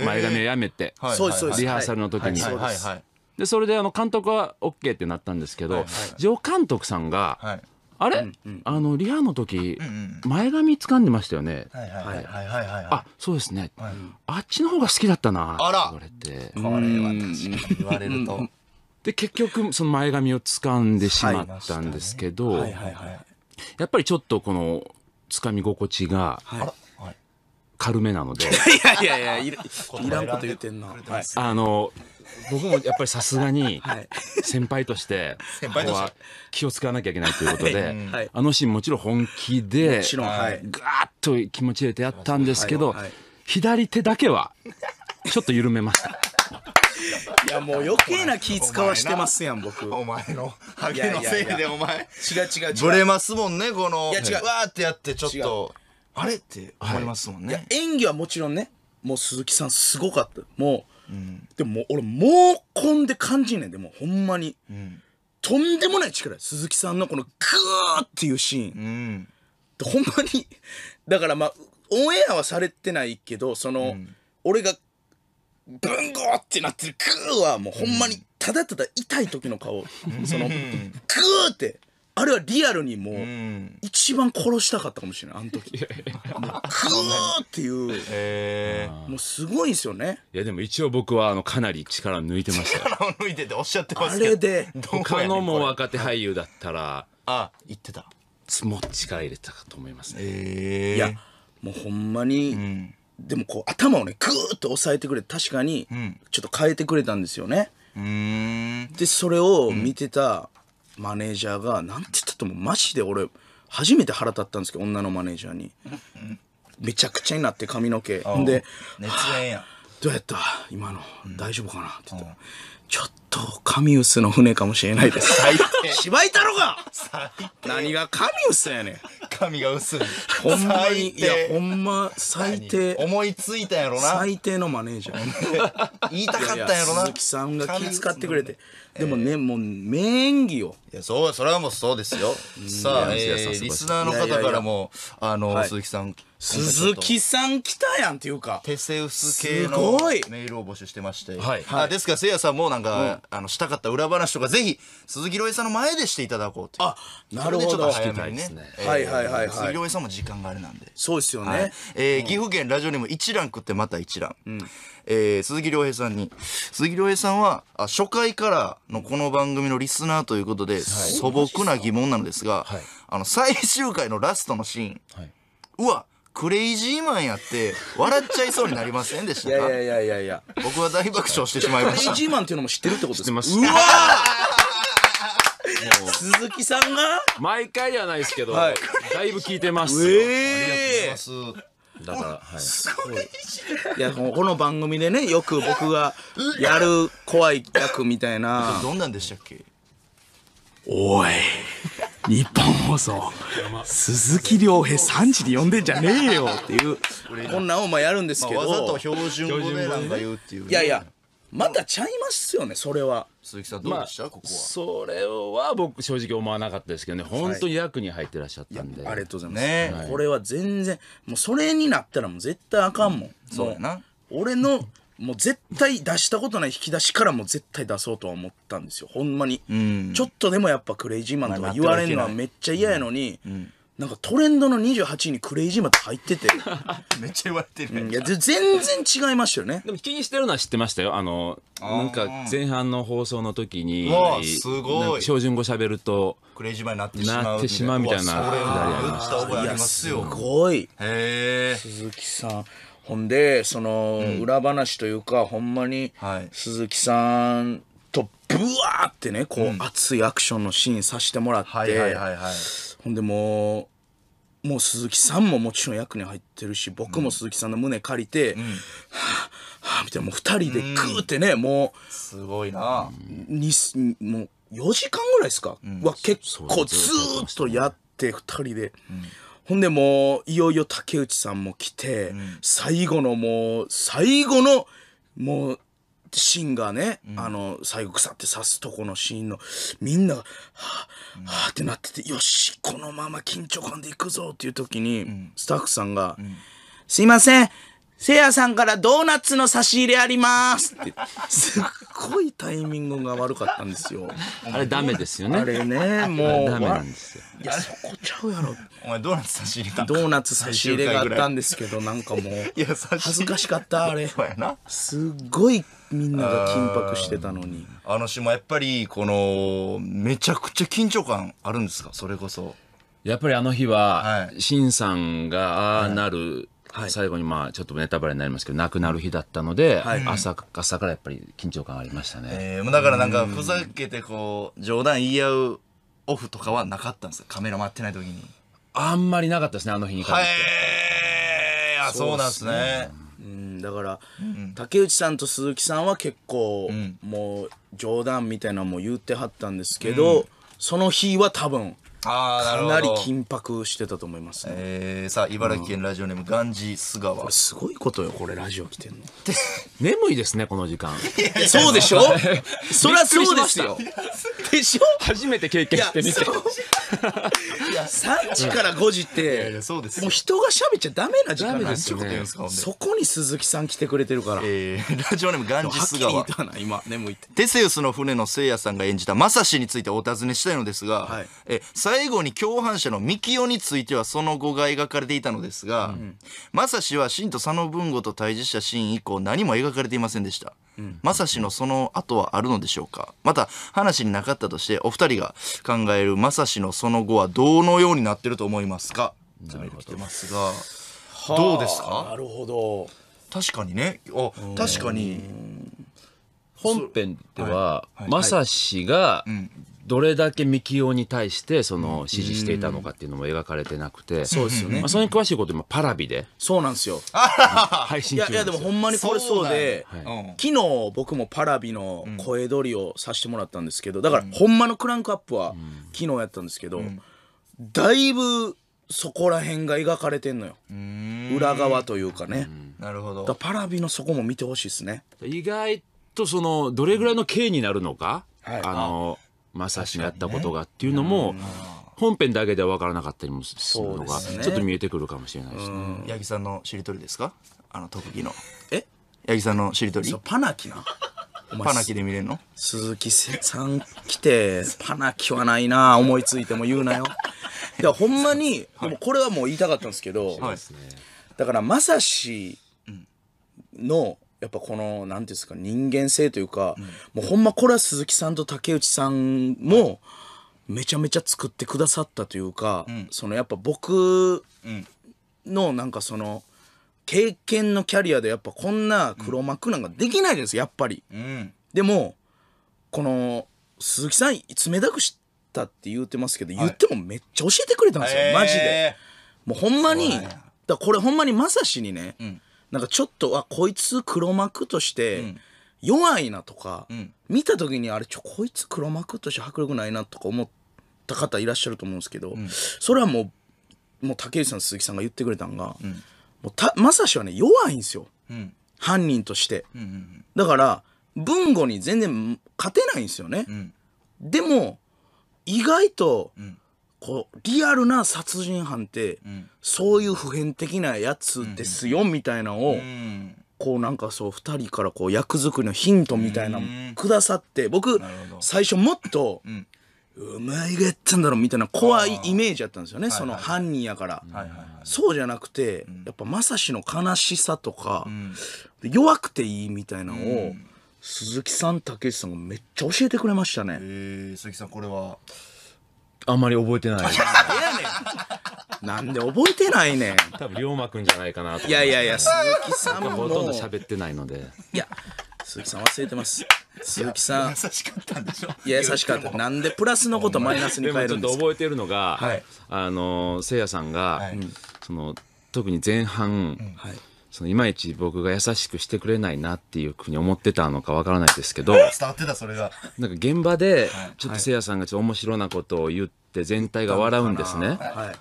前髪をやめて。はいそうはい、リハーサルの時に。はいはいはい、で、それであの監督は OK ってなったんですけど、はいはい、助監督さんが、はいあれ、うんうん、あのリハの時、前髪掴んでましたよね。はいはいはいはい、はい、あ、そうですね、はい、あっちの方が好きだったな。あら。これて。これは確かに言われると。で結局その前髪を掴んでしまったんですけど、はいはいはい、やっぱりちょっとこの掴み心地が。はい軽めなので いやいやいや いらんこと言ってんの、はい、あの僕もやっぱりさすがに先輩としてここは気を使わなきゃいけないということで、あのシーンもちろん本気でガーッと気持ち入れてやったんですけど、左手だけはちょっと緩めました。いやもう余計な気使わしてますやん僕お前のハゲのせいでお前違う違う違うブレますもんねこのいや違うわーってやってちょっと。あれって思いますもんね、はい、演技はもちろんねもう鈴木さんすごかったもう、うん、でももう俺猛根で感じんねんでもほんまに、うん、とんでもない力鈴木さんのこのグーっていうシーン、うん、ほんまにだからまあオンエアはされてないけどその、俺がブンゴーってなってるグーはもうほんまにただただ痛い時の顔、そのグーってあれはリアルにもう、一番殺したかったかもしれない、あの時。もう、クーっていう、えもうすごいんですよね。いやでも一応僕はあのかなり力を抜いてました力を抜いてておっしゃってますけど。あれでどう他のも若手俳優だったらあ、言ってた。もっ力入れたかと思いますねええいや、もうほんまに、でもこう、頭をね、グーっと押さえてくれて、確かに、ちょっと変えてくれたんですよね。うん。で、それを見てた、マネージャーがなんて言ったってもマジで俺初めて腹立ったんですけど女のマネージャーにめちゃくちゃになって髪の毛で熱演やどうやった今の、大丈夫かなって言ったちょっととカミウスの船かもしれないです。最低。芝居太郎が最低。何がカミウスやねん。髪が薄い。ほんまに、いや、ほんま、最低。思いついたやろな。最低のマネージャー。言いたかったんやろな。鈴木さんが気遣ってくれて。でもね、もう、名演技を。いや、そう、それはもうそうですよ。さあ、リスナーの方からも、あの、鈴木さん。鈴木さん来たやんっていうか。テセウス系のメールを募集してまして。はい。ですから、せいやさんもなんか、あの、したかった裏話とか、ぜひ、鈴木ロエさんの前でしていただこうと。あ、なるほど。ちょっと早めにね。はいはいはい。鈴木ロエさんも時間があれなんで。そうですよね。え、岐阜県ラジオネーム一覧食ってまた一覧。え、鈴木亮平さんに。鈴木亮平さんは、初回からのこの番組のリスナーということで、素朴な疑問なのですが、あの、最終回のラストのシーン。うわクレイジーマンやって笑っちゃいそうになりませんでしたいかやいやいやいやいや。僕は大爆笑してしまいクまレイジーマンっていうのも知ってるってことですかうわも鈴木さんが毎回ではないですけど、はいだいぶ聞いてますよ、ええだから、はい、いやもうこの番組でねよく僕がやる怖い役みたいなどんなんでしたっけおい日本放送鈴木亮平3時に呼んでんじゃねえよっていうこんなんをまあやるんですけど、わざと標準語でなんか言うっていう、いやいやまだちゃいますよねそれは鈴木さんどうでした、ここはそれは僕正直思わなかったですけどね本当に役に入ってらっしゃったんで、ありがとうございます、ねこれは全然もうそれになったらもう絶対あかんもん、そうやな俺のもう絶対出したことない引き出しからも絶対出そうとは思ったんですよほんまに、ちょっとでもやっぱクレイジーマンとか言われるのはめっちゃ嫌やのに、なんかトレンドの28位にクレイジーマンって入ってて めっちゃ言われてる、いや全然違いましたよねでも気にしてるのは知ってましたよあのなんか前半の放送の時にすごい標準語喋るとクレイジーマンになってしまうなってしまうみたいなすすごいへえ鈴木さんほんで、その、裏話というか、ほんまに、鈴木さんと、ブワーってね、こう、熱いアクションのシーンさせてもらって、ほんでもう、もう鈴木さんももちろん役に入ってるし、僕も鈴木さんの胸借りて、はあ、はあ、みたいな、もう二人でグーってね、もう、すごいなに、もう、4時間ぐらいですか、は結構ずーっとやって、二人で。ほんでもう、いよいよ竹内さんも来て、うん、最後のもう、最後の、もう、シンがね、うん、あの、最後腐って刺すとこのシーンの、みんな、はあ、はってなってて、よし、このまま緊張感でいくぞっていう時に、スタッフさんが、すいませんせいやさんからドーナツの差し入れありますって、すっごいタイミングが悪かったんですよ。あれダメですよね。あれね、もう。ダメなんですよ。いや、そこちゃうやろ。お前ドーナツ差し入れたドーナツ差し入れがあったんですけど、なんかもう、いや恥ずかしかった、あれ。そうやな。すごいみんなが緊迫してたのに。あの島、やっぱり、この、めちゃくちゃ緊張感あるんですかそれこそ。やっぱりあの日は、はい、シンさんがああなる、はいはい、最後にまあちょっとネタバレになりますけど亡くなる日だったので、はい、朝朝からやっぱり緊張感ありましたね、えー、だからなんかふざけてこう冗談言い合うオフとかはなかったんですカメラ回ってない時にあんまりなかったですねあの日にえ、ってはいそうなんですね、うん、だから、うん、竹内さんと鈴木さんは結構、うん、もう冗談みたいなのも言ってはったんですけど、その日は多分あかなり緊迫してたと思いますね、えー、さあ茨城県ラジオネーム、ガンジー須川すごいことよこれラジオ来てんの 眠いですねこの時間そうでしょそりゃそうですよでしょ初めて経験してみていや3時から5時ってもう人が喋っちゃダメな時間ですよ、ね、そこに鈴木さん来てくれてるから、えー、ラジオネームガンジー須川今眠いテセウスの船のせいやさんが演じたまさしについてお尋ねしたいのですが、はい、え最後に共犯者の三清についてはその後が描かれていたのですが、正志は真と佐野文吾と対峙したシーン以降何も描かれていませんでした。正志のその後はあるのでしょうかまた話になかったとしてお二人が考える正志のその後はどのようになってると思いますかなるほどますがどうですかなるほど確かにねあ確かに本編では、はいはい、が、うんどれだけ幹木雄に対してその支持していたのかっていうのも描かれてなくて、そうですよね、まあ、それに詳しいこと今パラビでそうなんですよ 配信いやいやでもほんまにこれそうではい、昨日僕もパラビの声取りをさせてもらったんですけどだからほんまのクランクアップは昨日やったんですけど、だいぶそこら辺が描かれてんのよ裏側というかねなるほどパラビのそこも見てほしいですね意外とそのどれぐらいの刑になるのか、はい、あのまさしがやったことがっていうのも、本編だけでは分からなかったりもするのが、ね、ちょっと見えてくるかもしれないですね。八木さんのしりとりですかあの特技の。え八木さんのしりとりパナキな。パナキで見れるの鈴木さん来て、パナキはないな思いついても言うなよ。いや、ほんまに、でもこれはもう言いたかったんですけど、はい、だから、まさしのやっぱこの、なんていうんですか、人間性というか、もうほんまこれは鈴木さんと竹内さんも、めちゃめちゃ作ってくださったというか、そのやっぱ僕のなんかその、経験のキャリアでやっぱこんな黒幕なんかできないですやっぱり、うん、でもこの鈴木さん冷たくしたって言うてますけど、はい、言ってもめっちゃ教えてくれたんですよ、えー、マジでもうほんまに、だこれほんまにまさしにね、うん、なんかちょっとあこいつ黒幕として弱いなとか、うん見た時にあれちょこいつ黒幕として迫力ないなとか思った方いらっしゃると思うんですけど、んそれはもうもう竹内さん鈴木さんが言ってくれたんが、もうたまさしはね弱いんですようん犯人として、うんうんだから文吾に全然勝てないんですよね、うんでも意外と、んこうリアルな殺人犯って、うん、そういう普遍的なやつですよ、うん、みたいなのを、うん、こうなんかそう2人からこう役作りのヒントみたいなのくださって僕最初もっと「お前がやったんだろ」みたいな怖いイメージやったんですよねその犯人やから、はいはいはい、そうじゃなくてやっぱ正志の悲しさとか弱くていいみたいなのを鈴木さん武さんがめっちゃ教えてくれましたね。えー、鈴木さんこれはあんまり覚えてない。なんで覚えてないねん。多分龍馬くんじゃないかなと。いやいやいや、鈴木さんも。ほとんど喋ってないので。いや、鈴木さん忘れてます。鈴木さん。優しかったんでしょいや、優しかった。なんでプラスのことマイナスに変えるんですかちょっと覚えてるのが、はい、あの、せいやさんが、はい、その、特に前半、はい、そのいまいち僕が優しくしてくれないなっていうふうに思ってたのかわからないですけど、伝わってた、それが。なんか現場で、ちょっとせいやさんがちょっと面白なことを言って全体が笑うんですね。はい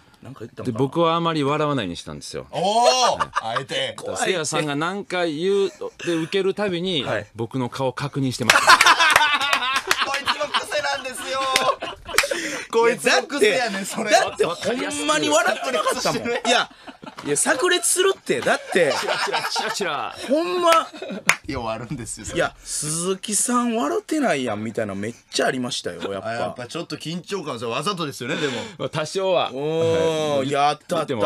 で僕はあまり笑わないにしたんですよ。おあえて。せいやさんが何回言うで受けるたびに、僕の顔確認してました。こいつだって、だってほんまに笑ってなかったもん。いや、いや、炸裂するって、だって。チラチラ、チラほんま。よ、あるんですよ。いや、鈴木さん笑ってないやんみたいなめっちゃありましたよ、やっぱ。やっぱちょっと緊張感わざとですよね、でも。多少は。おお、はい、やったった。でも、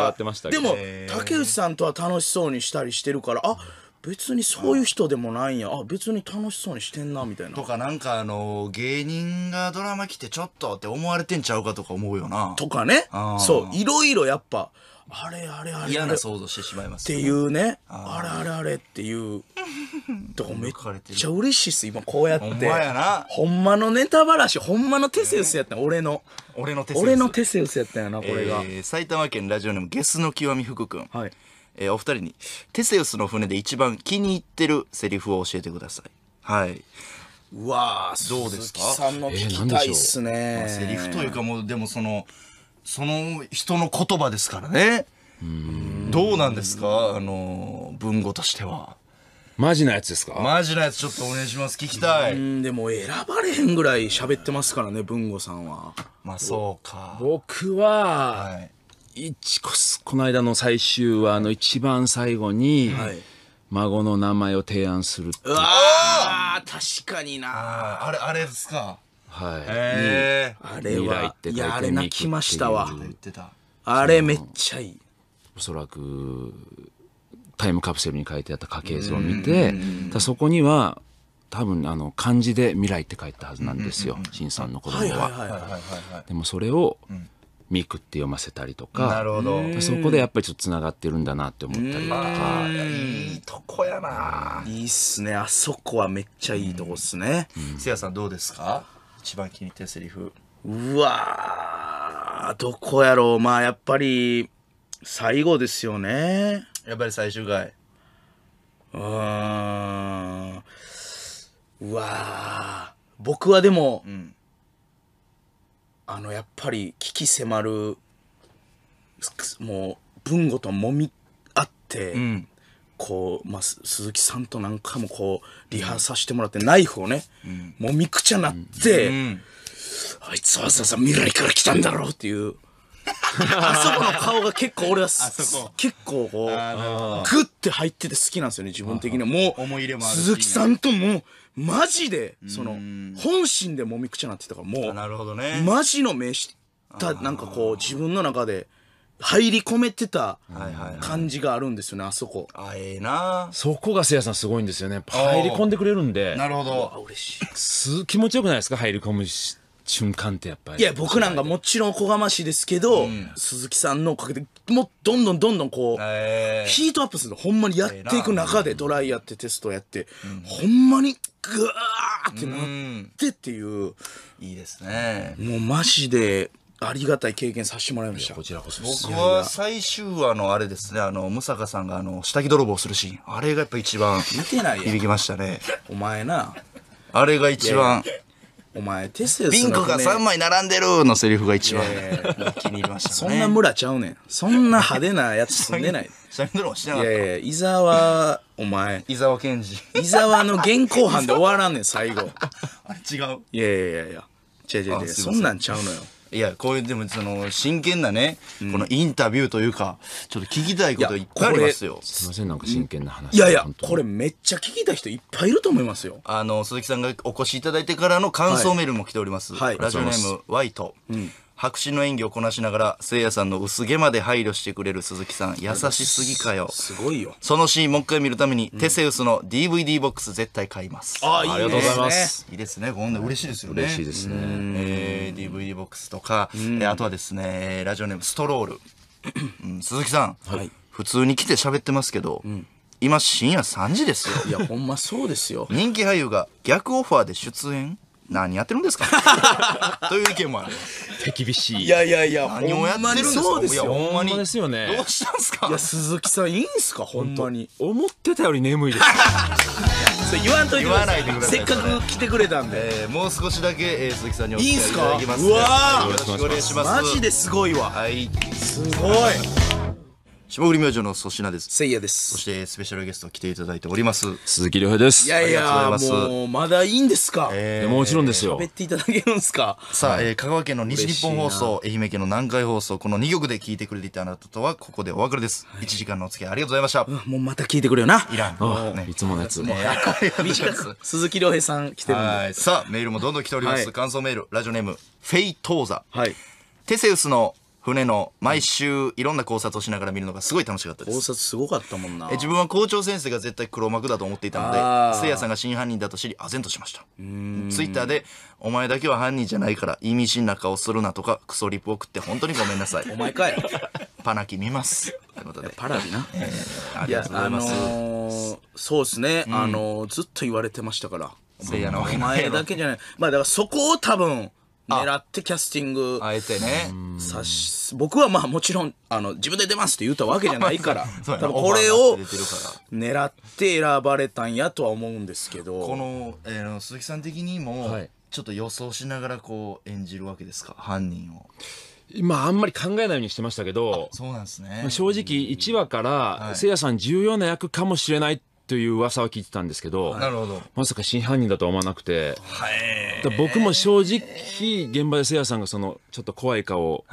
竹内さんとは楽しそうにしたりしてるから、あ、別にそういう人でもないんやあ別に楽しそうにしてんなみたいなとかなんかあの芸人がドラマ来てちょっとって思われてんちゃうかとか思うよなとかねそういろいろやっぱあれあれあれ嫌な想像してしまいます、ね、っていうねあれあれあれっていう だかめっちゃ嬉しいっす今こうやってほんまやなほんまのネタばらしほんまのテセウスやったん、えー、俺の俺のテセウス俺のテセウスやったんやなこれが、えー、埼玉県ラジオネームゲスの極み福君はいえー、お二人に、テセウスの船で一番気に入ってるセリフを教えてください。はい。うわあ、どうですかさんの聞きたいっすね、えーまあ、セリフというかもう、でもその、その人の言葉ですからね。うどうなんですかあの、文語としては。マジなやつですかマジなやつちょっとお願いします。聞きたい。でも選ばれへんぐらい喋ってますからね、文吾さんは。まあそうか。僕は、はい一ここの間の最終話の一番最後に、はい、孫の名前を提案するうわあ確かになあれあれですかはいええ、あれはいやあれ泣きましたわあれめっちゃいいおそらくタイムカプセルに書いてあった家系図を見てそこには多分あの漢字で未来って書いたはずなんですよ、新ん、さんの子供は。でもそれを、うんミクって読ませたりとかなるほどそこでやっぱりちょっとつながってるんだなって思ったりとかいいとこやないいっすねあそこはめっちゃいいとこっすね、せやさんどうですか一番気に入ったセリフうわどこやろうまあやっぱり最後ですよねやっぱり最終回うんうわ僕はでも、うんあの、やっぱり、危機迫る、もう、文吾ともみ合って、うん、こう、まあ、鈴木さんとなんかもこう、リハさせてもらって、ナイフをね、うん、もみくちゃなって、うん、あいつわざわざ未来から来たんだろうっていう。あそこの顔が結構俺は結構こうグッて入ってて好きなんですよね自分的にはもう鈴木さんともマジでその本心でもみくちゃなってたからもうなるほど、ね、マジの名詞たなんかこう自分の中で入り込めてた感じがあるんですよね、あそこあええなそこがせいやさんすごいんですよね入り込んでくれるんでなるほど嬉しいす気持ちよくないですか入り込むし瞬間ってやっぱり。いや、僕なんかもちろんおこがましいですけど、鈴木さんのおかげで、もうどんどんどんどんこう、えー、ヒートアップするの。ほんまにやっていく中でドライやってテストやって、ほんまにグワーってなってっていう。いいですね。もうマジで、ありがたい経験させてもらいました。こちらこそ僕は最終話のあれですね、あの、ムサカさんがあの、下着泥棒するシーン。あれがやっぱ一番。見てない響きましたね。お前な。あれが一番。お前、テセウスビンクが3枚並んでるのセリフが一番気に入りましたそんな村ちゃうねん。そんな派手なやつ住んでない。シャミるロしてないかっやいた。や、伊沢、お前、伊沢健二。伊沢の現行犯で終わらんねん、最後。あれ違う。いやいやいやいや。違う違う違う。そんなんちゃうのよ。いや、こういう、でも、その、真剣なね、このインタビューというか、ちょっと聞きたいこといっぱいありますよ。すいません、なんか真剣な話。いやいや、これめっちゃ聞きたい人いっぱいいると思いますよ。あの、鈴木さんがお越しいただいてからの感想メールも来ております。はい、ラジオネーム、ワイト。うん白紙の演技をこなしながらせいやさんの薄毛まで配慮してくれる鈴木さん優しすぎかよすごいよそのシーンもう一回見るために、うん、テセウスの DVD ボックス絶対買いますあありがとうございますいいですねこんな嬉しいですよね嬉しいですね、えー、DVD ボックスとか、えー、あとはですねラジオネームストロール、うん、鈴木さん、はい、普通に来て喋ってますけど、うん今深夜3時ですよいやほんまそうですよ人気俳優が逆オファーで出演何やってるんですか という意見もある手厳しいいやいやいや何をやってるんですかそうですよほんまにですよねどうしたんですかいや鈴木さんいいんすか本当に思ってたより眠いです 言わんといてくださいせっかく来てくれたんで、えー、もう少しだけ、えー、鈴木さんにお付き合いいただきますいいんすかうわよろしくお願いしますマジですごいわはいすごい霜降り明星の粗品ですせいやですそしてスペシャルゲスト来ていただいております鈴木亮平ですいやいやもうまだいいんですか、もちろんですよ喋っていただけるんですかさあ、え香川県の西日本放送愛媛県の南海放送この2曲で聞いてくれていたあなたとはここでお別れです、1時間のお付き合いありがとうございましたもうまた聞いてくれよないらん、いつものやつ、鈴木亮平さん来てるんでさあメールもどんどん来ております、感想メールラジオネームフェイトーザ、テセウスの船の毎週いろんな考察をしながら見るのがすごい楽しかったです考察すごかったもんなえ自分は校長先生が絶対黒幕だと思っていたのでせいやさんが真犯人だと知り唖然としましたツイッターで「お前だけは犯人じゃないから意味深な顔するな」とかクソリプを食って本当にごめんなさい お前かいパナキ見ますということでパラビな、えー、ありがとうございます、あのー、そうですね、うん、あのー、ずっと言われてましたからせいやのお前だけじゃないまあだからそこを多分狙ってキャスティングあえてねさし僕はまあもちろんあの自分で出ますって言ったわけじゃないから 多分これを狙って選ばれたんやとは思うんですけどこの、えー、鈴木さん的にも、ちょっと予想しながらこう演じるわけですか犯人を。今あんまり考えないようにしてましたけどそうなんですね正直1話から、せいやさん重要な役かもしれないっという噂は聞いてたんですけど、なるほど。まさか真犯人だとは思わなくて、はい。だ僕も正直、現場でせいやさんがその、ちょっと怖い顔を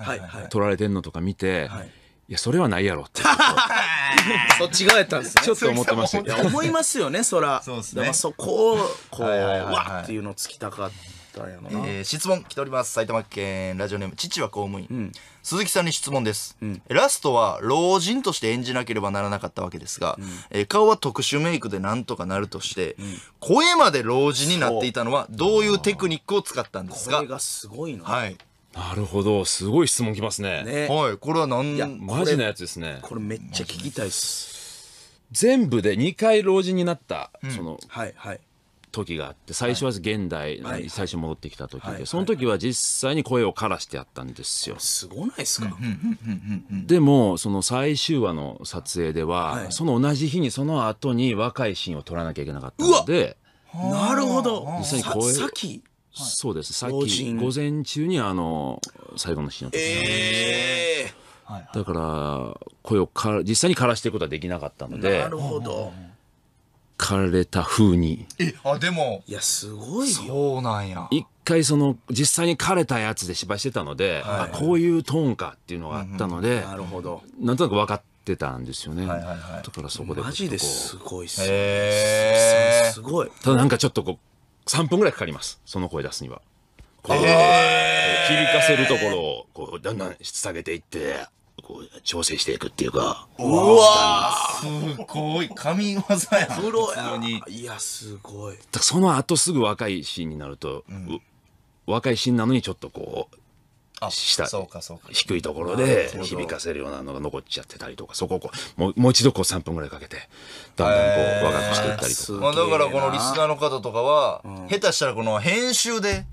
撮られてんのとか見て、はい、いや、それはないやろって。そっち側やったんですね。ちょっと思ってました思いますよね、そら。そうですね。そこを、こう、わっていうのをつきたかった。たんやな、えー、質問来ております埼玉県ラジオネーム父は公務員、うん、鈴木さんに質問です、うん、ラストは老人として演じなければならなかったわけですが、うん、えー、顔は特殊メイクでなんとかなるとして、声まで老人になっていたのはどういうテクニックを使ったんですかこれがすごいな、はいなるほど、すごい質問きますね。ねはい、これはなんいやマジなやつですね。これめっちゃ聞きたいっす。全部で2回老人になった、うん、その、はいはい、時があって最初は現代、はい、最初戻ってきた時で、はい、その時は実際に声を枯らしてやったんですよ。すごないですかでもその最終話の撮影では、その同じ日にその後に若いシーンを撮らなきゃいけなかったのでなるほど実際に声さきそうですさっき午前中にあの最後のシーンを撮って、えだから声をか実際に枯らしていくことはできなかったので。なるほど、うんかれた風に。え、あ、でも。いや、すごいよ。そうなんや。一回その、実際に枯れたやつで芝居してたので、はい、あこういうトーンかっていうのがあったので、うんうん、なるほど。なんとなく分かってたんですよね。はいはいはい。だからそこでマジですごいっすね。すごい。ただなんかちょっとこう、3分ぐらいかかります。その声出すには。こう、響かせるところを、こう、だんだん下げていって、こう、調整していくっていうか。うわーすごい神業やプロやいや、すごい。だその後すぐ若いシーンになると、うん若いシーンなのにちょっとこう、あ下そうかそうか低いところで響かせるようなのが残っちゃってたりとか、そこをこうもうもう一度こう3分ぐらいかけて、だんだんこう若くしていったりとか。まあ、だからこのリスナーの方とかは、うん、下手したらこの編集で、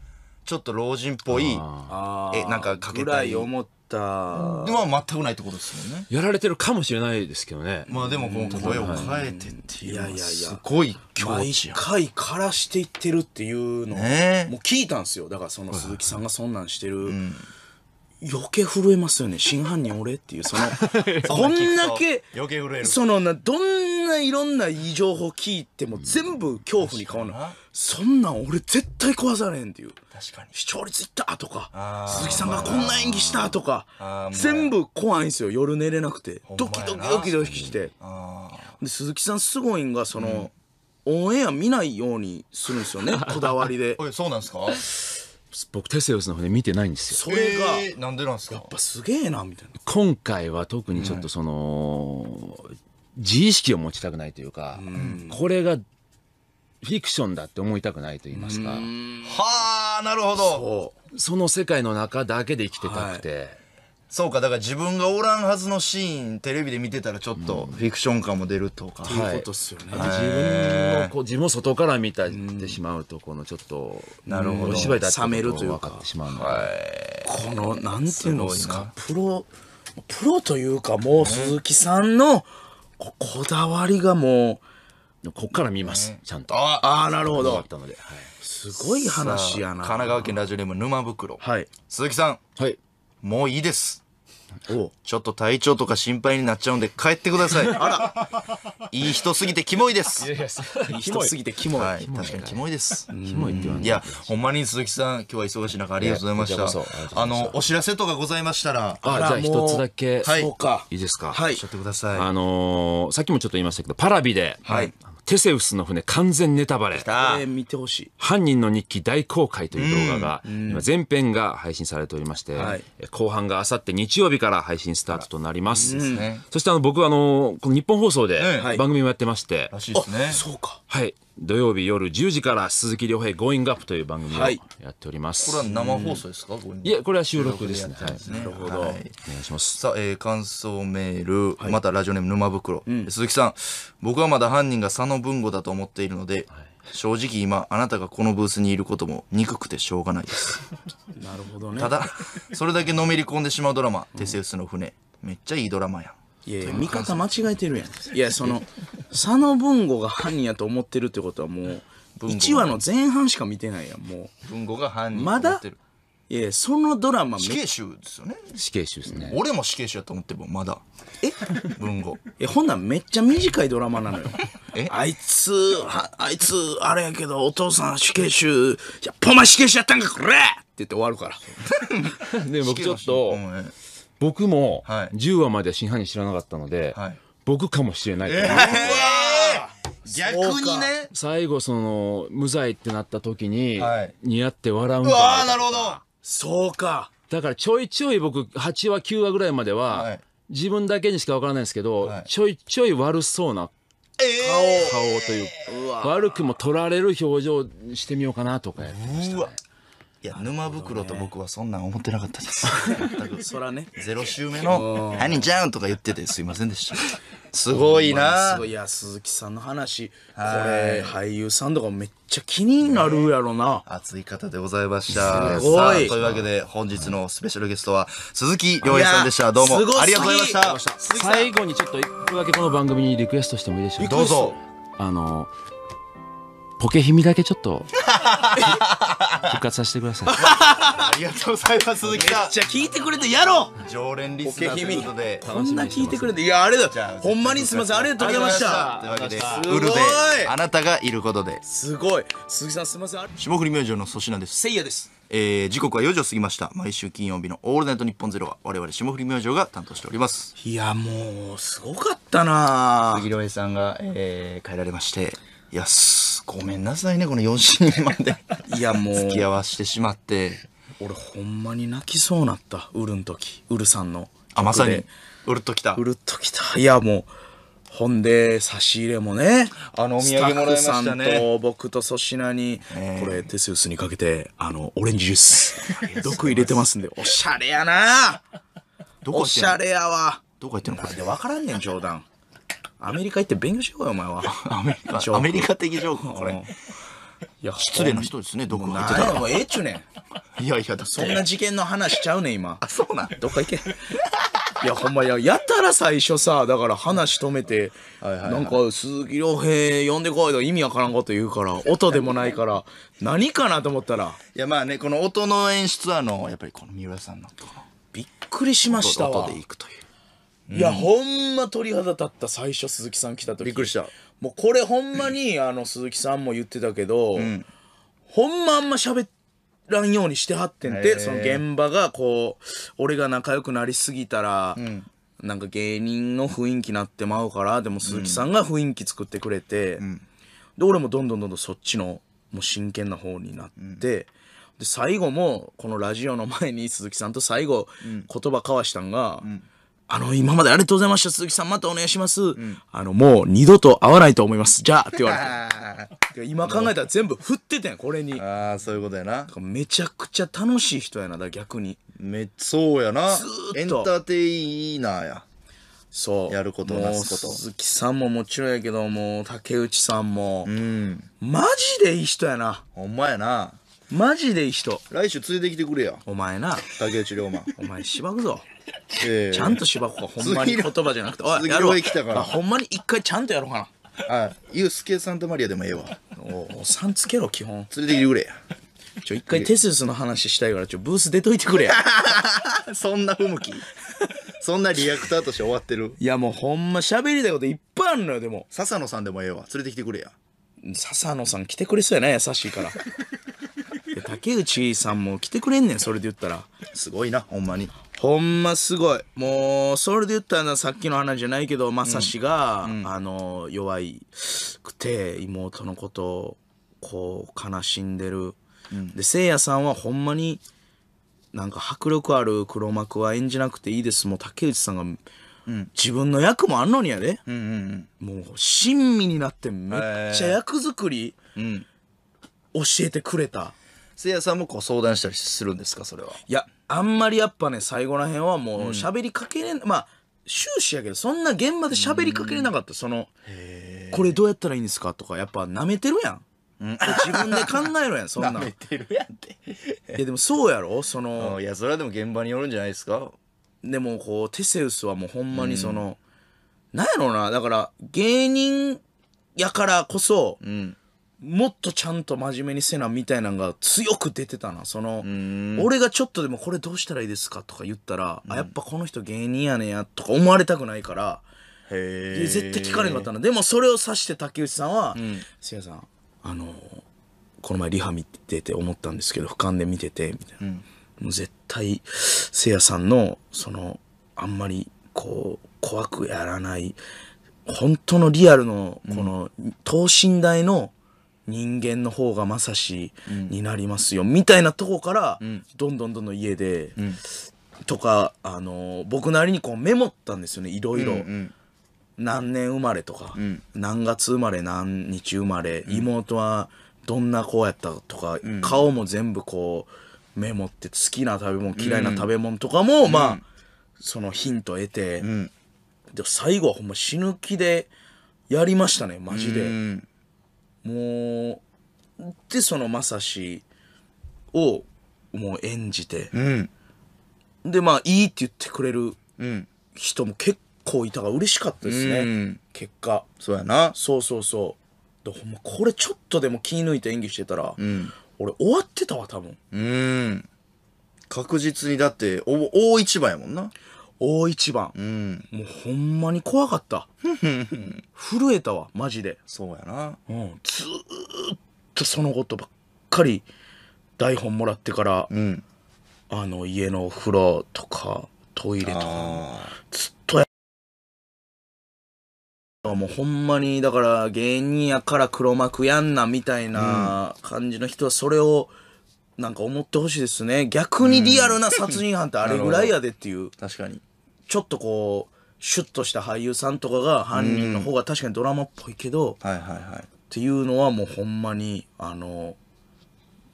ちょっと老人っぽい、え、なんかかけたり。ぐらい思ってタでは全くないってことですもんねやられてるかもしれないですけどねまあでもこの声を変えてっていうのはすごい境地や毎回枯らしていってるっていうのをもう聞いたんですよだからその鈴木さんがそんなんしてる、うん余計震えますよね。真犯人俺っていう、その、こんだけ、余計震える。そのな、どんないろんないい情報聞いても全部恐怖に変わるの。そんなん俺絶対壊されへんっていう。確かに。視聴率いったとか、鈴木さんがこんな演技したとか、全部怖いんですよ。夜寝れなくて。ドキドキドキドキして。で、鈴木さんすごいんが、その、うん、オンエア見ないようにするんですよね、こだわりで。え、そうなんですか僕テセウスの船見てないんですそよ。れが、なんでなんですやっぱすげえなみたいな今回は特にちょっとその、自意識を持ちたくないというか、これがフィクションだって思いたくないと言いますか、はあなるほどその世界の中だけで生きてたくて、そうか、だから自分がおらんはずのシーン、テレビで見てたらちょっとフィクション感も出るとか。と、うん、いうことっすよね。はい、自分の、こう、自分を外から見たってしまうと、このちょっと、なるほど。お芝居だっ冷めるというか。ってしまうのはい、この、なんていうのですか、プロ、プロというか、もう鈴木さんのこだわりがもう、こっから見ます、ちゃんと。ああ、なるほど。すごい話やな。神奈川県ラジオネーム沼袋。はい。鈴木さん。はい。もういいです。おちょっと体調とか心配になっちゃうんで帰ってください。あら、いい人すぎてキモいです。いやいや、いい人すぎてキモい。はい、確かにキモいです。キモいって言わいや、ほんまに鈴木さん、今日は忙しい中ありがとうございました。しあの、お知らせとかございましたら。あら、じゃあ一つだけ。はい。いいですか。はい。おっしゃってください。あのー、さっきもちょっと言いましたけど、パラビで。はい。テセウスの船完全ネタバレ。え見てほしい。犯人の日記大公開という動画が、今前編が配信されておりまして、はい、後半があさって日曜日から配信スタートとなります。そしてあの僕はあの、この日本放送で番組もやってまして、はい、らしいですね。そうか。はい。土曜日夜10時から鈴木亮平「ゴーイングアップという番組をやっております、はい、これは生放送ですか、いやこれは収録ですね、ねはい、なるほど、はい、お願いしますさあ、えー、感想メール、またラジオネーム沼袋、うん、鈴木さん僕はまだ犯人が佐野文吾だと思っているので、正直今あなたがこのブースにいることも憎くてしょうがないです なるほどねただそれだけのめり込んでしまうドラマ「テセウスの船」めっちゃいいドラマやんいやいや見方間違えてるやんいやその佐野文吾が犯人やと思ってるってことはもう1話の前半しか見てないやんもう文吾が犯人まだいやそのドラマ死刑囚ですよね死刑囚ですね俺も死刑囚やと思ってもまだえ文吾。えほんなんめっちゃ短いドラマなのよえあいつあいつあれやけどお父さん死刑囚やっぱお前死刑囚やったんかこれって言って終わるから で僕ちょっと僕も10話まで真犯人知らなかったので、はい、僕かもしれないい、えー、逆にね最後その無罪ってなった時に、はい、似合って笑うんだうわなるほどそうかだからちょいちょい僕8話9話ぐらいまでは、はい、自分だけにしか分からないんですけど、はい、ちょいちょい悪そうな顔、えー、顔という悪くも取られる表情してみようかなとかやってました、ね、いや、沼袋と僕はそんなん思ってなかったです。全く。そらね。ゼロ週目の、ハニちゃんとか言っててすいませんでした。すごいな。ごいいや、鈴木さんの話、これ、俳優さんとかめっちゃ気になるやろな。熱い方でございました。すごい。というわけで、本日のスペシャルゲストは、鈴木亮平さんでした。どうも、ありがとうございました。最後にちょっと一個だけこの番組にリクエストしてもいいでしょうか。どうぞ。あの、ポケヒミだけちょっと 復活させてください。ありがとうございます鈴木さん。じゃ聞いてくれてやろう。常連リスナーということでこんな聞いてくれていやあれだ。ほんまにすみませんありがとうございました。というわけでウルであなたがいることで。すごい鈴木さんすみません。霜降り明星の粗品です。せいです。えー、時刻は4時を過ぎました毎週金曜日の「オールナイトニッポンゼロは我々霜降り明星が担当しておりますいやもうすごかったな杉野さんが、えー、帰られましていやすごめんなさいね、この4人まで。いや、もう。付き合わしてしまって。俺、ほんまに泣きそうなった。ウルん時。ウルさんの。あ、まさに。ウルときた。ウルときた。いや、もう。ほんで、差し入れもね、あの、お土産もらいましたね。と僕と粗品に、えー、これ、テセウスにかけて、あの、オレンジジュース、毒入れてますんで、おしゃれやなどこおしゃれやわ。どこ行ってんのこれ。で、分からんねん、冗談。アメリカ行って勉強しようよ、お前は。アメリカ、アメリカ的ジョこれ。いや、失礼な人ですね、どこ行ってたら。もうええっちゅねん。いやいや、そんな事件の話しちゃうねん、今。あ、そうなんどっか行け。いや、ほんまや、やったら最初さ、だから話止めて、なんか、鈴木亮平呼んでこいと意味わからんこと言うから、音でもないから、何かなと思ったら。いや、まあね、この音の演出は、あの、やっぱりこの三浦さんの、びっくりしましたわ。音でいくという。いや、ほんま鳥肌立った最初鈴木さん来た時びっくりしたもうこれほんまに あの鈴木さんも言ってたけど、んほんまあんま喋らんようにしてはってんてーその現場がこう俺が仲良くなりすぎたら、なんか芸人の雰囲気なってまうからでも鈴木さんが雰囲気作ってくれて、で俺もどんどんどんどんそっちのもう真剣な方になって、で最後もこのラジオの前に鈴木さんと最後言葉交わしたんが「あの、今までありがとうございました、鈴木さん、またお願いします。うん、あの、もう二度と会わないと思います。じゃあって言われて。今考えたら全部振っててん、これに。ああ、そういうことやな。めちゃくちゃ楽しい人やな、だ逆に。め、そうやな。ずっと。エンターテイナーや。そう。やることなすこと。鈴木さんももちろんやけど、もう、竹内さんも。うん。マジでいい人やな。ほんまやな。マジでいい人。来週連れてきてくれや。お前な。竹内涼真。お前しばくぞ。えー、ちゃんとしばこほんまに言葉じゃなくてあ、やろうあ、ほんまに一回ちゃんとやろうかなあユースケ・んとタマリアでもええわおおさんつけろ基本連れてきてくれやちょ一回テセウスの話したいからちょブース出といてくれや そんな不向きそんなリアクターとして終わってるいやもうほんま喋りたいこといっぱいあるのよでも笹野さんでもええわ連れてきてくれや笹野さん来てくれそうやな優しいから 竹内さんも来てくれんねんそれで言ったらすごいなほんまにほんますごいもうそれで言ったらさっきの話じゃないけどまさしが、うんあの弱くて妹のことをこう悲しんでる、うん、でせいやさんはほんまになんか迫力ある黒幕は演じなくていいですもう竹内さんが、うん、自分の役もあんのにやで、うんうんうん、もう親身になってめっちゃ役作り、えー、教えてくれた。せいやさんもこう相談したりするんですかそれはいやあんまりやっぱね、最後ら辺はもう喋りかけれん、まあ、終始やけど、そんな現場で喋りかけれなかった。その、これどうやったらいいんですかとか、やっぱ舐めてるやん。うん 自分で考えろやん、そんなん。舐めてるやんって。や、でもそうやろその、いや、それはでも現場によるんじゃないですか。でもこう、テセウスはもうほんまにその、なんやろうな、だから芸人やからこそ、うん。もっとちゃんと真面目にせなみたいなのが強く出てたなその俺がちょっとでもこれどうしたらいいですかとか言ったら、うん、あやっぱこの人芸人やねやとか思われたくないから絶対聞かれなかったなでもそれを指して竹内さんは「せ、う、い、やさんあのこの前リハ見てて思ったんですけど俯瞰で見てて」みたいな、うん、もう絶対せいやさんのそのあんまりこう怖くやらない本当のリアルのこの等身大の、うん人間の方がまさしになりますよ、うん、みたいなとこから、うん、どんどんどんどん家で、うん、とか、あのー、僕なりにこうメモったんですよねいろいろ。うんうん何年生まれとか、うん、何月生まれ何日生まれ、うん、妹はどんな子やったとか、うん、顔も全部こうメモって好きな食べ物嫌いな食べ物とかも、まあそのヒント得て、で最後はほんま死ぬ気でやりましたねマジで。もう、で、そのまさしを、もう演じて、うん、で、まあ、いいって言ってくれる人も結構いたから嬉しかったですね、うん結果。そうやな。そうそうそう。で、ほんま、これちょっとでも気抜いて演技してたら、うん。俺終わってたわ、多分。うん。確実に、だって、大一番やもんな。大一番、うん、もうほんまに怖かった 震えたわマジでそうやな、うん、ずっとそのことばっかり台本もらってから、うん、あの家の風呂とかトイレとかずっとやもうほんまにだから芸人やから黒幕やんなみたいな感じの人はそれを、うんなんか思ってほしいですね。逆にリアルな殺人犯ってあれぐらいやでっていう。確かに。ちょっとこう、シュッとした俳優さんとかが犯人の方が確かにドラマっぽいけど、はいはいはい。っていうのはもうほんまに、あの、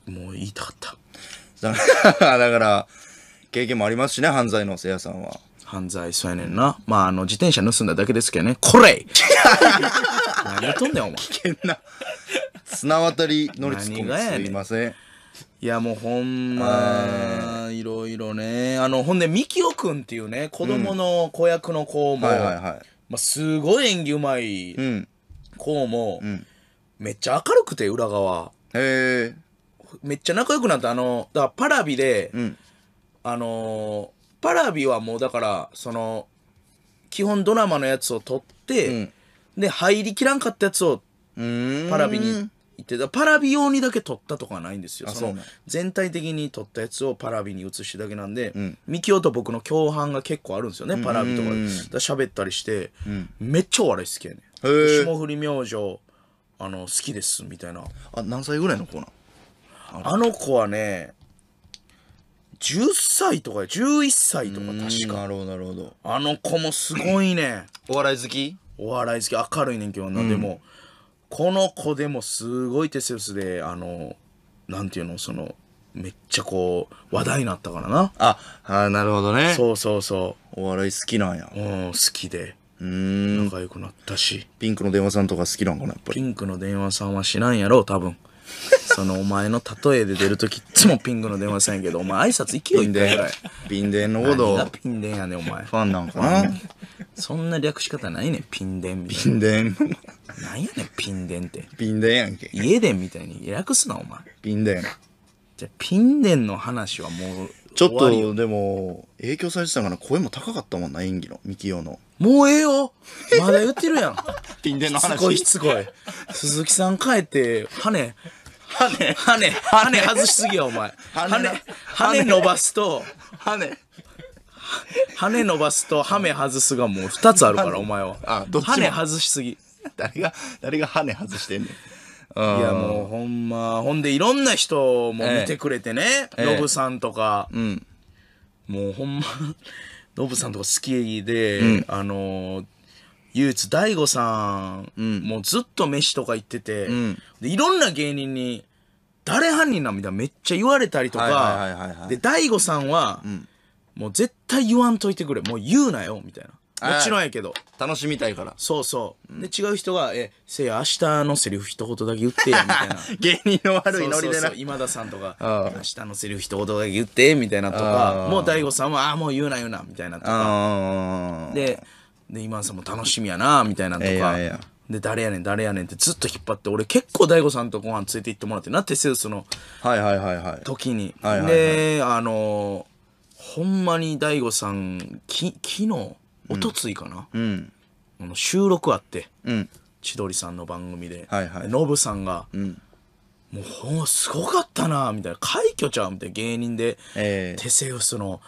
もう言いたかった。だから、経験もありますしね、犯罪のせいやさんは。犯罪、そうやねんな。まあ、あの、自転車盗んだだけですけどね。これ 何やとんねん、お前。危険な。綱渡り乗りつぎみすいません。いやもうほんま、いろいろね。あの、ほんで、みきおくんっていうね、子供の子役の子も、まあ、すごい演技うまいう子も、うん。めっちゃ明るくて、裏側。へえ。めっちゃ仲良くなったあの、だからパラビで、うん。あのパラビはもうだから、その、基本ドラマのやつを撮って、うんで、入りきらんかったやつをパラビにって、パラビ用にだけ撮ったとかないんですよ。その全体的に撮ったやつをパラビに移してだけなんで、うん、ミキオと僕の共犯が結構あるんですよね、パラビとかで。喋ったりして、うん、めっちゃお笑い好きやね霜降り明星、あの、好きですみたいな。あ、何歳ぐらいの子なあの子はね、10歳とか11歳とか確か。なるほど、なるほど。あの子もすごいね。お笑い好きお笑い好き。明るいねんけどな、うん、でも。この子でもすごいテセウスで、あの、なんていうの、その、めっちゃこう、話題になったからな。あ、あなるほどね。そうそうそう。お笑い好きなんや。うん、好きで。うん。仲良くなったし。ピンクの電話さんとか好きなんかな、やっぱり。ピンクの電話さんはしないんやろ多分。そのお前の例えで出るときいつもピンクの電話せんけど、お前挨拶行けよ、い。ピンデンのことピンデンやねん、お前。ファンなんかなそんな略し方ないねん、ピンデンみたいピンデン。な。んやねん、ピンデンって。ピンデンやんけ。家電みたいに略すな、お前。ピンデン。じゃピンデンの話はもう、ちょっと、でも、影響されてたから声も高かったもんな、演技の。ミキヨの。もうええよまだ言ってるやん。ピンデンのしつこいしつこい。鈴木さん帰って、ね。羽羽羽外しすぎや、お前。羽、羽伸ばすと、羽。羽伸ばすと、羽ね、外すがもう二つあるから、お前は。あ、ね、羽外しすぎ。誰が、誰が羽外してんねん。いやもうほんま、ほんでいろんな人も見てくれてね、ノ、ブ、さんとか、もうほんま、ノブさんとか好きで、あのー、唯一大悟さん、うん、もうずっと飯とか行ってて、うん、でいろんな芸人に誰犯人なんみたいなめっちゃ言われたりとか、で大悟さんは、うん、もう絶対言わんといてくれもう言うなよみたいな。もちろんやけど。楽しみたいから。そうそう。で、違う人が、え、せいや、明日のセリフ一言だけ言ってみたいな。芸人の悪いノリでな。そうそう今田さんとか、明日のセリフ一言だけ言って、みたいなとか、もう大悟さんは、ああ、もう言うな言うな、みたいなとか。で、で今さんも楽しみやなみたいなとか、いやいやで誰やねん誰やねんってずっと引っ張って俺結構大悟さんとご飯連れて行ってもらってなってセウスの時に、はいはいはいはい、で、あのほんまに大悟さんき昨日一昨日かな、うん、あの収録あって、うん、千鳥さんの番組で、はいはい、ノブさんが、うんもうほんますごかったなみたいな快挙ちゃうみたいな芸人で、えー、テセウスの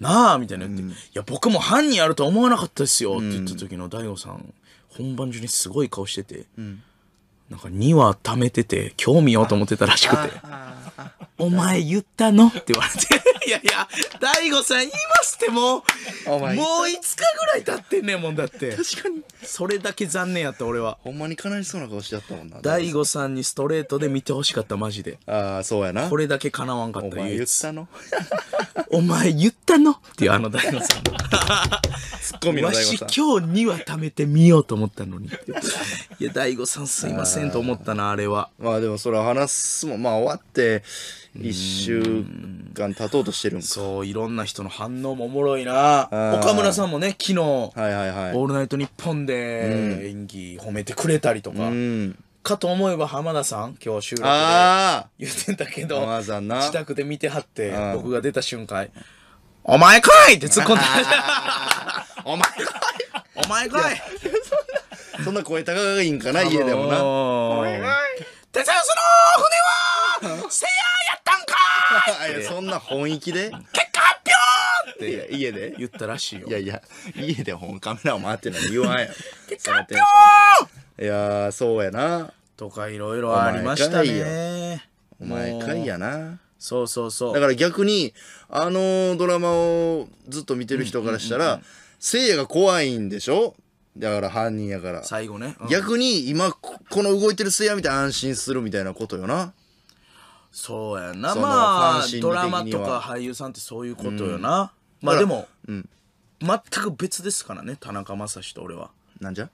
なあみたいな言って、うん、いや僕も犯人やるとは思わなかったですよって言った時の大悟さん本番中にすごい顔してて、うん、なんか2話貯めてて興味ようと思ってたらしくて「お前言ったの?」って言われていやいや、大悟さん言いますってもう、お前もう5日ぐらい経ってんねんもんだって。確かに。それだけ残念やった俺は。ほんまに悲しそうな顔しちゃったもんな。大悟さんにストレートで見てほしかったマジで。ああ、そうやな。これだけかなわんかっおた前言ったのお前言ったの っていうあの大悟さん。ツッコミの大悟さん。今日には貯めてみようと思ったのにいや、大悟さんすいませんと思ったな、あれは。まあでもそれは話すもまあ終わって1週間経とうとしてるんかそういろんな人の反応もおもろいな岡村さんもね昨日、はいはいはい「オールナイトニッポン」で演技褒めてくれたりとか、かと思えば浜田さん今日収録で言ってたけど自宅で見てはって僕が出た瞬間「お前かい!」って突っ込んだ お前かいお前かいそんな声高がいんかな家でもなお前かい手伝うその船はせや ったんかーいそんな本意気で結果発表って家で言ったらしいよいやいや家で本カメラを回ってんのに言わんや結果発表いやそうやなとかいろいろありましたねお前かいやなそうそうそうだから逆にあのドラマをずっと見てる人からしたら、せいやが怖いんでしょだから犯人やから最後ね、うん、逆に今この動いてるせいや見て安心するみたいなことよなそうやなまあドラマとか俳優さんってそういうことよな、うん、まあでも、うん、全く別ですからね田中将司と俺はなんじゃ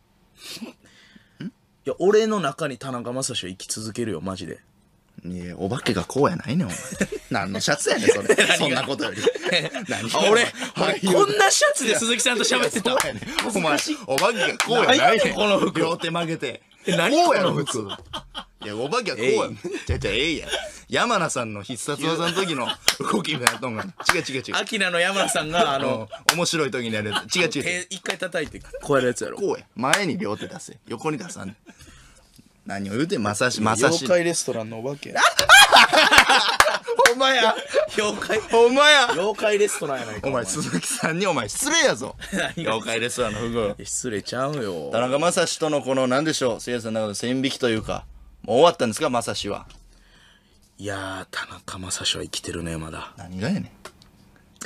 いや俺の中に田中将司は生き続けるよマジでいやお化けがこうやないねんお前 何のシャツやねんそれそんなことより 俺こんなシャツで鈴木さんと喋ってたお前お化けがこうやないねんこの服両手曲げて何こうやろ、普通。いや、お化けはこうやん。じゃじゃ、ええや。山名さんの必殺技の時の動きみたいなとんが。違う違う違う。アキナの山名さんが、あの、面白い時にやるやつ。違う違う一回叩いて、こうやるやつやろ。こうや。前に両手出せ。横に出さん、何を言うてん、まさし、まさし。妖怪レストランのお化け。お前や。妖怪。お前や。妖怪レストランやないか。お前、鈴木さんにお前失礼やぞ。妖怪レストランのフグ。失礼ちゃうよ。田中正史とのこの、なんでしょう、せいやさんの中で線引きというか、もう終わったんですか、正史は。いや田中正史は生きてるね、まだ。何がやねん。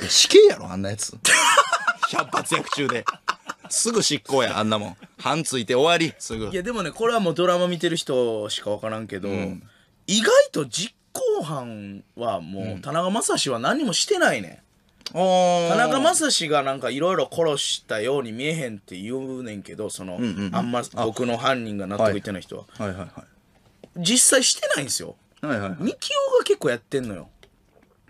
死刑やろ、あんなやつ。百発百中で。すぐ執行やあんなもん半ついて終わりすぐいやでもねこれはもうドラマ見てる人しか分からんけど、うん、意外と実行犯はもう田中将司は何もしてないね、ん、田中将司がなんかいろいろ殺したように見えへんって言うねんけどその、うんうんうんあんま僕の犯人が納得いってない人は、はいはいは実際してないんですよいはいはいみきおが結構やってんのよ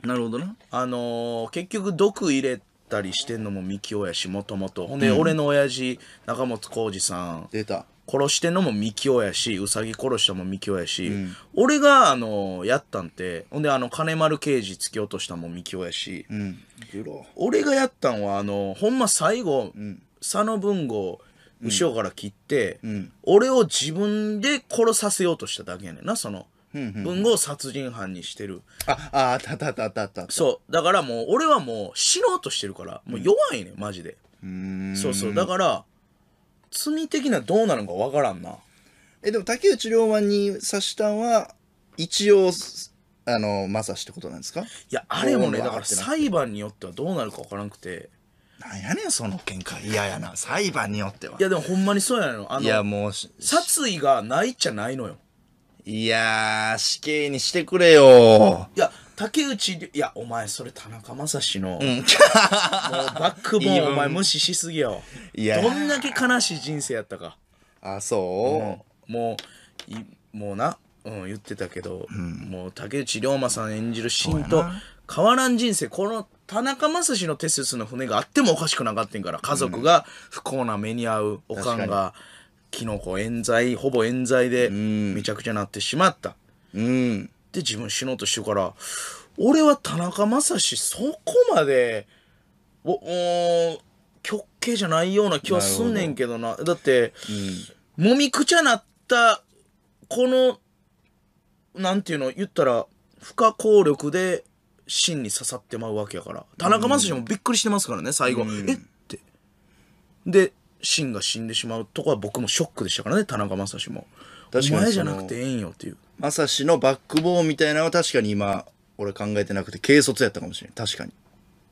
なるほどなあのー結局毒入れたりしてんのもみきおやしもともとほんで、俺の親父中本浩二さん出た殺してんのもみきおやし、うさぎ殺したもみきおやし、うん、俺が、あの、やったんて、ほんで、あの、金丸刑事突き落としたもみきおやし、うん、俺がやったんは、あの、ほんま最後、うん、佐野文豪、後ろから切って、俺を自分で殺させようとしただけやねんな、その。文豪殺人犯にしてる。あ、あ、あたたたたた。そう。だからもう、俺はもう死のうとしてるから、もう弱いねん、マジで。そうそう。だから、罪的などうなるのかわからんな。え、でも竹内涼真に刺したんは、一応、あの、マサシってことなんですかいや、あれもね、だから裁判によってはどうなるかわからなくて。なんやねん、その喧嘩嫌やな。裁判によっては。いや、でもほんまにそうやの。あの、いや、もう、殺意がないっちゃないのよ。いやー、死刑にしてくれよ。いや、竹内、いや、お前、それ田中将司の、もうバックボーン、お前無視しすぎよ。いや。どんだけ悲しい人生やったか。あ、そう、もう、いもうな、うん、言ってたけど、うん、もう竹内涼真さん演じるシンと変わらん人生この田中将司のテスの船があってもおかしくなかってんから家族が不幸な目に遭うおかんがキノコ冤罪ほぼ冤罪でめちゃくちゃなってしまった。うん、うんって自分死のうとしてるから、俺は田中将司そこまで、お、お極刑じゃないような気はすんねんけどな。なだって、うん、もみくちゃなった、この、なんていうの、言ったら、不可抗力で、真に刺さってまうわけやから。田中将司もびっくりしてますからね、最後。うん、えって。で、真が死んでしまうとこは僕もショックでしたからね、田中将司も。お前じゃなくてええんよっていう。まさしのバックボーンみたいなのは確かに今、俺考えてなくて、軽率やったかもしれん。確かに。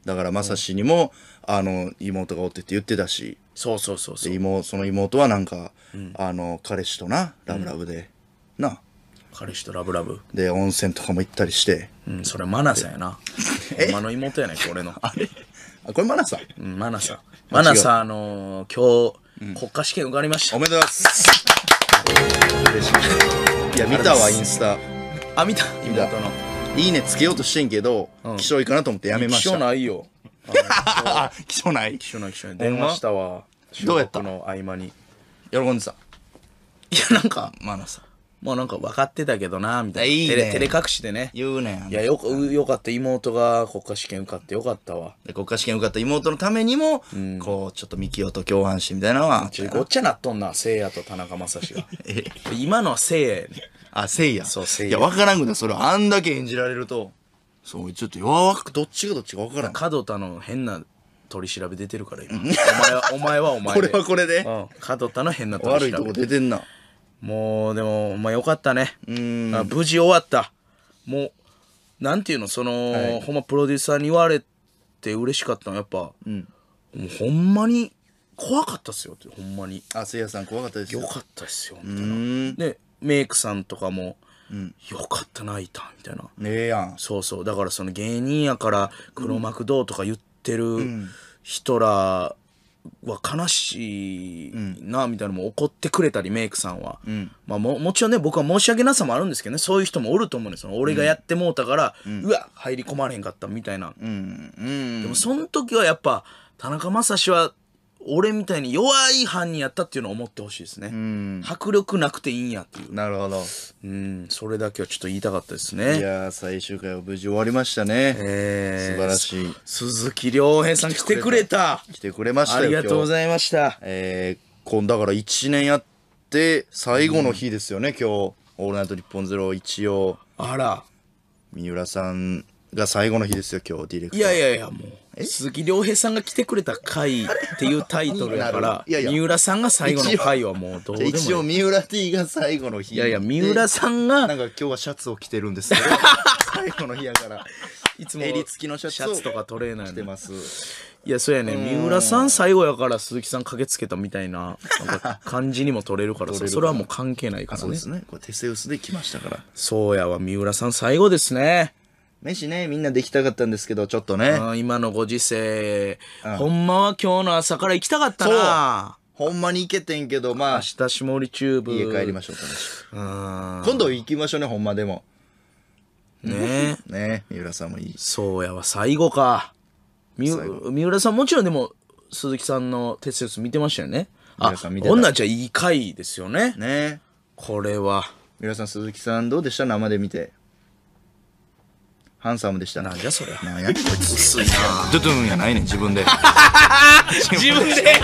だからまさしにも、あの、妹がおってって言ってたし、そうそうそうそう。妹その妹はなんか、うんあの、彼氏とな、ラブラブで、な。彼氏とラブラブ。で、温泉とかも行ったりして。うん、それマナサやな。お前の妹やねん俺の。あ、れこれマナさん。うん、マナサ。マナサ、あのー今日、国家試験受かりましたお。めでとうございます。しいや、見たわ、インスタ。あ、見た妹の。いいねつけようとしてんけど、気象いかなと思ってやめました。気象ないよ。あ 気象ない気象ない気象ない。電話したわ。どうやったの合間に。喜んでた。いや、なんか、まあなさ。もうなんか分かってたけどな、みたいな。いいね照れ照れ隠しでね。言うねん。いや、よよかった。妹が国家試験受かってよかったわ。で国家試験受かった妹のためにも、こう、ちょっとミキオと共犯してみたいなのは、ちょごっちゃなっとんな、聖夜と田中正史が。え今のは聖夜やね。あ、せいや。そう、せいいや。分からんくなそれあんだけ演じられると、そう、ちょっと弱く、どっちがどっちか分からん。角田の変な取り調べ出てるから、今。お前は、お前はお前 これはこれで。うん角田の変な取悪いとこ。出てんな。もう、でも、まあよかったね。うん。無事終わった。もう、なんていうの、その、はい、ほんまプロデューサーに言われて嬉しかったの、やっぱ、うん、もうほんまに怖かったっすよって、ほんまに。あ、せいやさん怖かったですよ。よかったっすよ、みたいな。で、メイクさんとかも、うん、よかったな、いた、みたいな。ええやん。そうそう。だからその芸人やから黒幕どうとか言ってる人らは悲しいなみたいなのも怒ってくれたりメイクさんは、うん、まあ、ももちろんね僕は申し訳なさもあるんですけどねそういう人もおると思うんですよ俺がやってもうたから、うん、うわ入り込まれへんかったみたいな、うん、でもその時はやっぱ田中将司は俺みたいに弱い犯人やったっていうのを思ってほしいですね、迫力なくていいんやっていうなるほどうんそれだけはちょっと言いたかったですねいや最終回は無事終わりましたね、えー、素晴らしい鈴木亮平さん来てくれた来てくれましたありがとうございましたえー、今だから1年やって最後の日ですよね、うん、今日「オールナイト日本ゼロ一応あら三浦さんが最後の日ですよ今日ディレクターいやいやいやもう鈴木亮平さんが来てくれた回っていうタイトルやから、いやいや三浦さんが最後の回はもうどうでもいい。一応三浦 T が最後の日。いやいや、三浦さんが。なんか今日はシャツを着てるんですけど、最後の日やから。いつも襟付きのシャツとかトレーナー着てます。いや、そうやね。三浦さん最後やから鈴木さん駆けつけたみたいななんか感じにも取れるからさ それはもう関係ないからね。そうですね。これテセウスで来ましたから。そうやわ、三浦さん最後ですね。飯ね、みんなできたかったんですけど、ちょっとね。今のご時世、うんほんまは今日の朝から行きたかったな。ほんまに行けてんけど、まあ明、日下りチューブ。家帰りましょう、楽しく今度行きましょうね、ほんまでも。ねえ。ね三浦さんもいい。そうやわ、最後か。三浦さんもちろんでも、鈴木さんの鉄説見てましたよね。あこんなん女じゃいい回ですよね。ねこれは。三浦さん、鈴木さんどうでした生で見て。ハンサムでした。なんじゃそれ。ゃ。なんやこいつ。薄いなドゥドゥンやないねん、自分で。自分で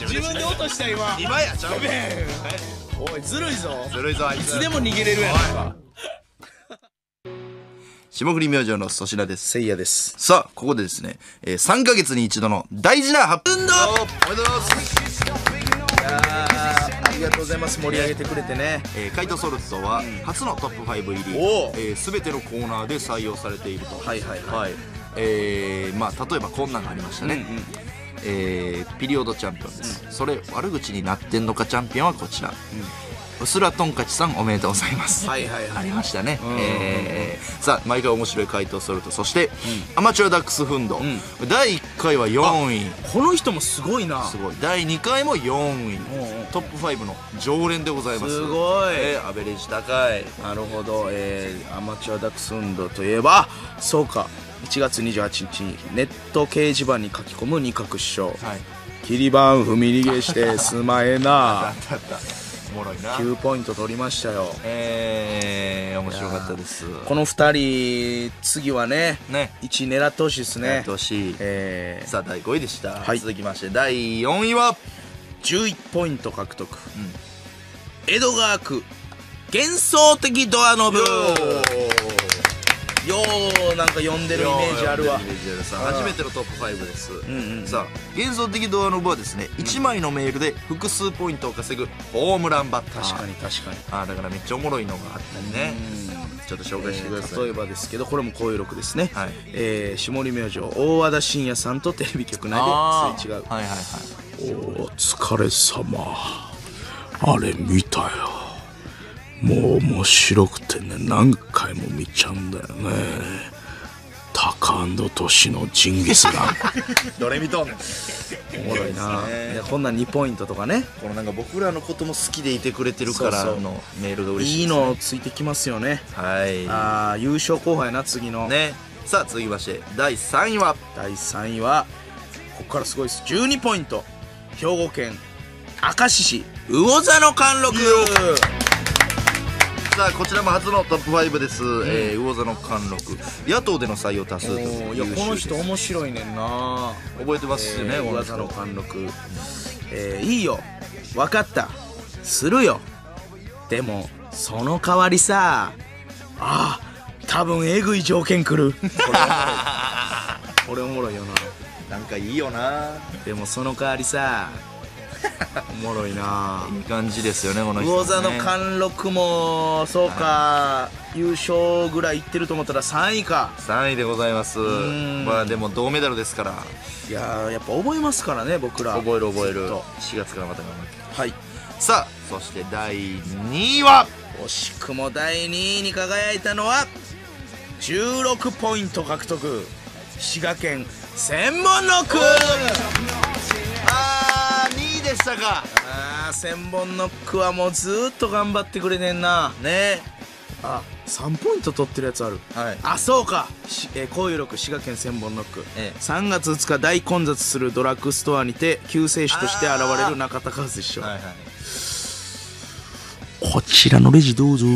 自分で落とした今今やちゃうねおいずるいぞずるいぞ、いつでも逃げれるやん霜降り明星の粗品です。せいやですさあ、ここでですね、えー、3ヶ月に一度の大事な発運動おめでとうございますありがとうございます盛り上げてくれてね、えー、カイトソルトは初のトップ5入り、えー、全てのコーナーで採用されているとはいはいはい、はい、えー、まあ例えばこんなんがありましたね、うんうんえー、ピリオドチャンピオンです、うん、それ悪口になってんのかチャンピオンはこちら、うんうすらとんかちさんおめでとうございます。はいはいはい、ありましたね。えー、さあ毎回面白い回答するとそして、アマチュアダックスフンド、第1回は4位この人もすごいなすごい第2回も4位トップ5の常連でございますすごい、えー、アベレージ高いなるほど、えー、アマチュアダックスフンドといえばそうか1月28日にネット掲示板に書き込む二角師匠、はい、キリバン踏み逃げしてすまえな あったあったもろいな9ポイント取りましたよえー、面白かったですこの2人次はねね1位狙ってほしいですね狙ってほしい、えー、さあ第5位でした、はい、続きまして第4位は11ポイント獲得、うん、江戸川区幻想的ドアノブようなんか呼んでるイメージあるわイメージあるさ初めてのトップ5です、うんうん、さあ幻想的ドアノブはですね、うん、1枚のメールで複数ポイントを稼ぐホームランバッター確かに確かにあだからめっちゃおもろいのがあったりねちょっと紹介してください、えー、例えばですけどこれも高揚いですね、はい、えー、下り明星大和田伸也さんとテレビ局内ですれ違う、はいはいはい、お疲れ様あれ見たよもう面白くてね、何回も見ちゃうんだよね。タカトシのジンギスガン。ドレミと。おもろいな。いこんなん2ポイントとかね。このなんか僕らのことも好きでいてくれてるからのメールが嬉しい、ね、いいのついてきますよね。はい。ああ優勝候補やな次の。ね。さあ続きまして第3位は第3位はここからすごいです12ポイント兵庫県明石市魚座の貫禄したこちらも初のトップ5です、うん、えー、魚座の貫禄野党での採用多数といういやこの人面白いねんな覚えてますしね、えー、魚座の貫禄、えー、いいよ分かったするよ でもその代わりさああ多分えぐい条件来るこれおもろいよななんかいいよなでもその代わりさ おもろいないい感じですよねこの人、ね、魚座の貫禄もそうか、優勝ぐらいいってると思ったら3位か3位でございますまあでも銅メダルですからいややっぱ覚えますからね僕ら覚える覚える4月からまた頑張ってはいさあそして第2位は惜しくも第2位に輝いたのは16ポイント獲得滋賀県専門の区たかああ千本ノックはもうずっと頑張ってくれねんなねあ3ポイント取ってるやつある、はい、あそうか高えー、録滋賀県千本ノック、ええ、3月2日大混雑するドラッグストアにて救世主として現れる中田和一師匠、こちらのレジどうぞ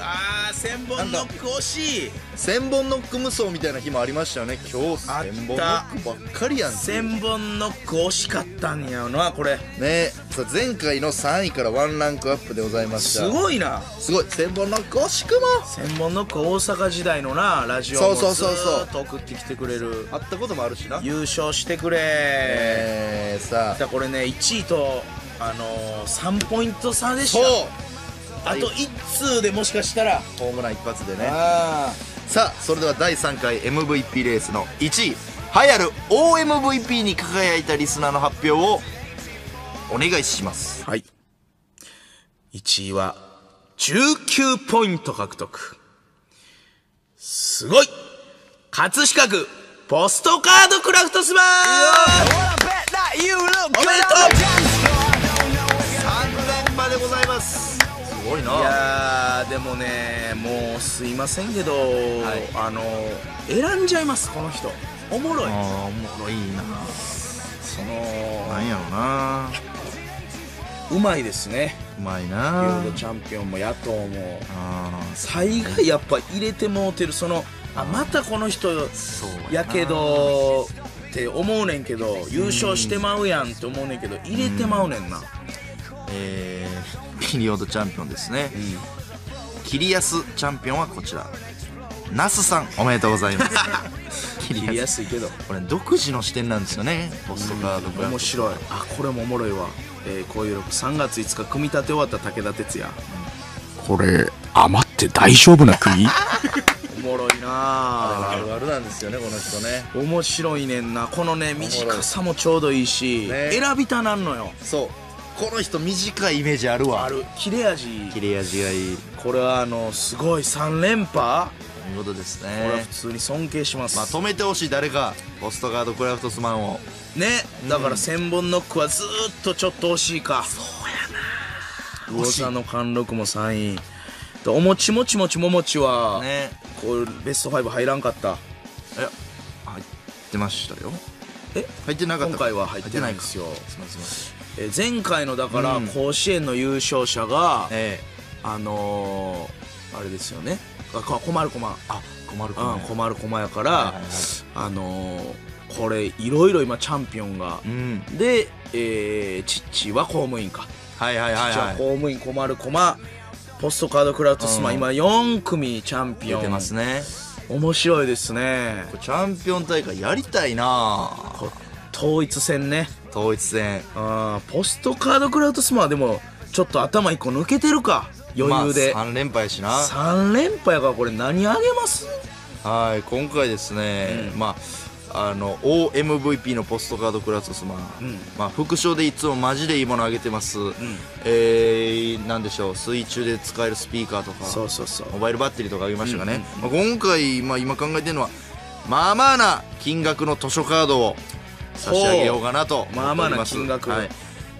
ああ千本ノック惜しい千本ノック無双みたいな日もありましたよね今日千本ノックばっかりやん千本ノック惜しかったんやなこれねさ前回の3位からワンランクアップでございましたすごいなすごい千本ノック惜しくも千本ノック大阪時代のなラジオもずっと送ってきてくれるあったこともあるしな優勝してくれえー、さあこれね1位とあのー、3ポイント差でしたそうあと1通でもしかしたらホームラン一発でねさあそれでは第3回 MVP レースの1位流行る OMVP に輝いたリスナーの発表をお願いしますはい1位は19ポイント獲得すごい葛飾区ポストカードクラフトスマおめでとう3000でございますごいないやでもねもうすいませんけど、はい、あの選んじゃいますこの人おもろいあおもろいなそのなんやろうなうまいですねうまいなユーロチャンピオンも野党も災害やっぱ入れてもうてるそのあまたこの人やけどって思うねんけど優勝してまうやんって思うねんけど入れてまうねんな、うんえー、ピリオドチャンピオンですね、うん、キリアスチャンピオンはこちらナスさんおめでとうございます切りやすいけどこれ独自の視点なんですよねポストカードが面白いあこれもおもろいわえー、こういう3月5日組み立て終わった武田鉄矢、うん、これ余って大丈夫な組 おもろいなあるあるなんですよねこの人ね面白いねんなこのね短さもちょうどいいし、ね、選びたなんのよそうこの人短いイメージあるわある切れ味切れ味がいいこれはあのすごい3連覇見事ですねこれは普通に尊敬しますまあ止めてほしい誰かポストカードクラフトスマンをねだから千本ノックはずっとちょっと惜しいかそうやな噂の貫禄も3位おもちもちもちももちはねこうベスト5入らんかったいや入ってましたよえ入ってなかった今回は入ってないんですよすみませんえ前回のだから甲子園の優勝者が、ええ、あのー、あれですよね困る困るあ困る困る、うん、困る困やから、はいはいはい、あのー、これいろいろ今チャンピオンが、うん、で、えー、父は公務員か、はいはいはい、はい、父は公務員困る困ポストカードクラウドスマ、うん、今4組チャンピオン出てますね面白いですねチャンピオン大会やりたいな統一戦ね統一戦あポストカードクラウドスマはでもちょっと頭一個抜けてるか余裕で、まあ、3連敗しな3連敗がかこれ何あげますはい今回ですね、うん、まああの OMVP のポストカードクラウドスマ、うん、まあ、副賞でいつもマジでいいものあげてます、うん、えー、なんでしょう水中で使えるスピーカーとかそうそうそうモバイルバッテリーとかあげましたかね、うんうんうん、まあ、今回、まあ、今考えてるのはまあまあな金額の図書カードを差し上げようかなとまあまあな金額、はい、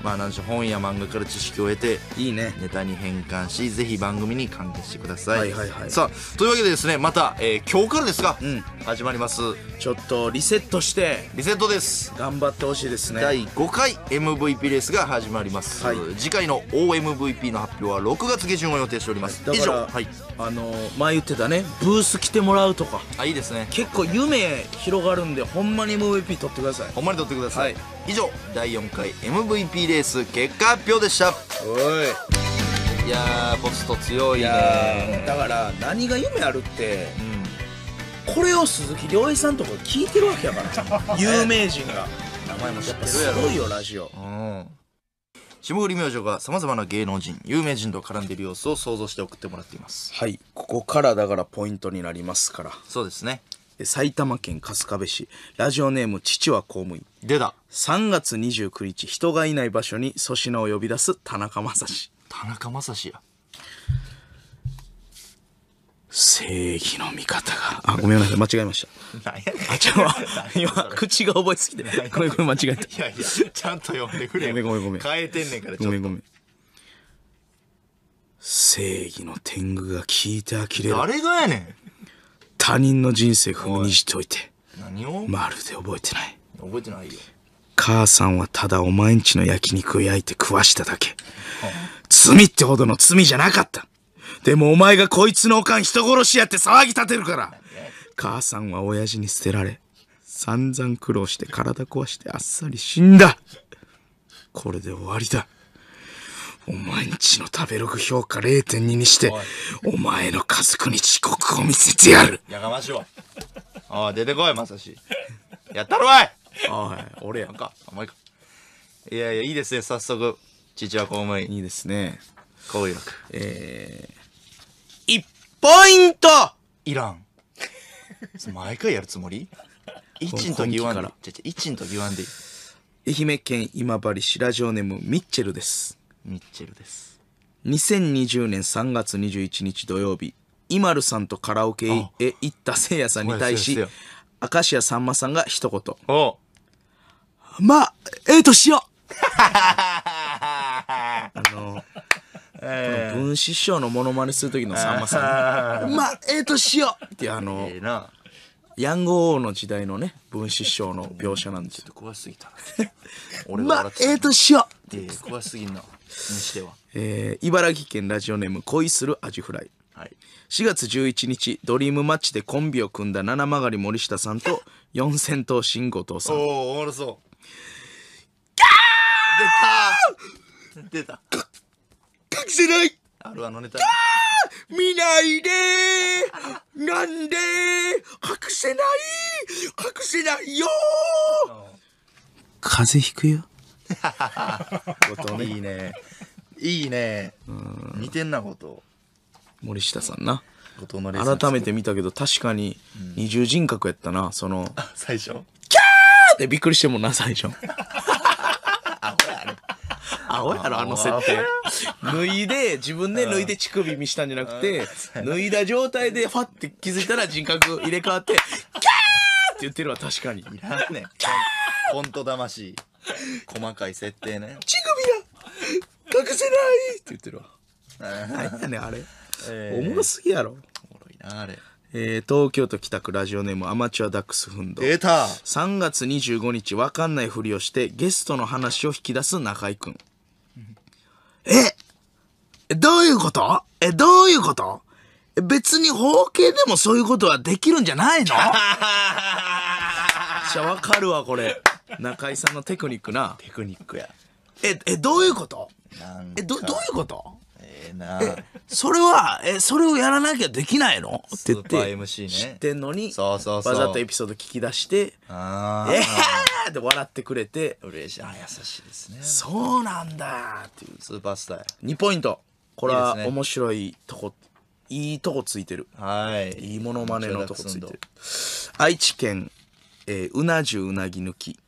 まあんでしょう本や漫画から知識を得ていいねネタに変換しぜひ番組に関係してください,、はいはいはい、さあというわけでですねまた、えー、今日からですが、うん、始まりますちょっとリセットしてリセットです頑張ってほしいですね第5回 MVP レースが始まります、はい、次回の OMVP の発表は6月下旬を予定しております以上はいあの前言ってたねブース来てもらうとかあいいですね結構夢広がるんでほんまに MVP 取ってくださいほんまに取ってください、はい、以上第4回 MVP レース結果発表でしたおいいやポスト強いねだから何が夢あるって、うん、これを鈴木亮平さんとか聞いてるわけやから 有名人が名前も知ってるやろすごいよラジオうん霜降り明星がさまざまな芸能人有名人と絡んでいる様子を想像して送ってもらっていますはいここからだからポイントになりますからそうですね埼玉県春日部市ラジオネーム父は公務員出た3月29日人がいない場所に粗品を呼び出す田中将司田中将司や正義の味方が。あ、ごめんなさい。間違えました。あ、ちゃ今、口が覚えすぎて。ごめんごめん、間違えた。いやいや、ちゃんと読んでくれ。ごめんごめんごめん。変えてんねんからごめんごめん。正義の天狗が聞いてきれる。誰がやねん。他人の人生踏みにしといて。何をまるで覚えてない。覚えてないよ。母さんはただお前んちの焼肉を焼いて食わしただけ。罪ってほどの罪じゃなかった。でもお前がこいつのおかん人殺しやって騒ぎ立てるから母さんは親父に捨てられ散々苦労して体壊してあっさり死んだこれで終わりだお前んちの食べログ評価0.2にしてお前の家族に遅刻を見せてやるやかましいわおい出てこいまさしやったろおいおい俺やんかお前かいやいやいいですね早速父は公務員いいですね交力えーポイントいらん。毎回やるつもり一のと言わんでいい。一の時言わんで愛媛県今治市ラジオネームミッチェルです。ミッチェルです。2020年3月21日土曜日、イマルさんとカラオケへ行ったせいやさんに対し、明石家さんまさんが一言。まあ、ええー、としよう あのえー、分子師匠のモノマネする時のさんまさん。まあ、ええー、としようってあの、えー、ヤンゴ王の時代のね、分子師匠の描写なんですよ。ちょっと怖すぎたな。俺まあ、ええー、としようって怖すぎんな。にしては。えー、茨城県ラジオネーム恋するアジフライ。はい、4月11日ドリームマッチでコンビを組んだ七曲森下さんと 四千頭身後藤さんおおおもろそう出た出たくせないあるあのネタ。見ないでなんで隠せない隠せないよ風邪ひくよ。いいね。いいね。似てんなこと。森下さんな。改めて見たけど確かに二重人格やったな、その。最初。キャーってびっくりしてもな、最初。青やろ、あの設定。脱いで、自分で脱いで乳首見したんじゃなくて、脱いだ状態でファって気づいたら人格入れ替わって、キャーって言ってるわ、確かに。いらんねん。コント魂。細かい設定ね。乳首が隠せないって言ってるわ。何やねん、あれ。おもろすぎやろ。おもろいな、あれ。えー、東京都北区ラジオネームアマチュアダックスフンド。出た3月25日、わかんないふりをして、ゲストの話を引き出す中居くん。えどういうことえ、どういうこと別に法系でもそういうことはできるんじゃないの じゃわかるわ、これ。中居さんのテクニックな。テクニックや。え、え、どういうことえ、ど、どういうことえなそれはえそれをやらなきゃできないのって言っスーパーて MC ね知ってんのにそうそうそうわざとエピソード聞き出して「ええーって笑ってくれて嬉しいあ優しいですね「そうなんだ」っていうスーパースターや2ポイントこれいいはね面白いとこいいとこついてるはいいいものまねのとこついてる愛知県、えーうな重うなぎ抜き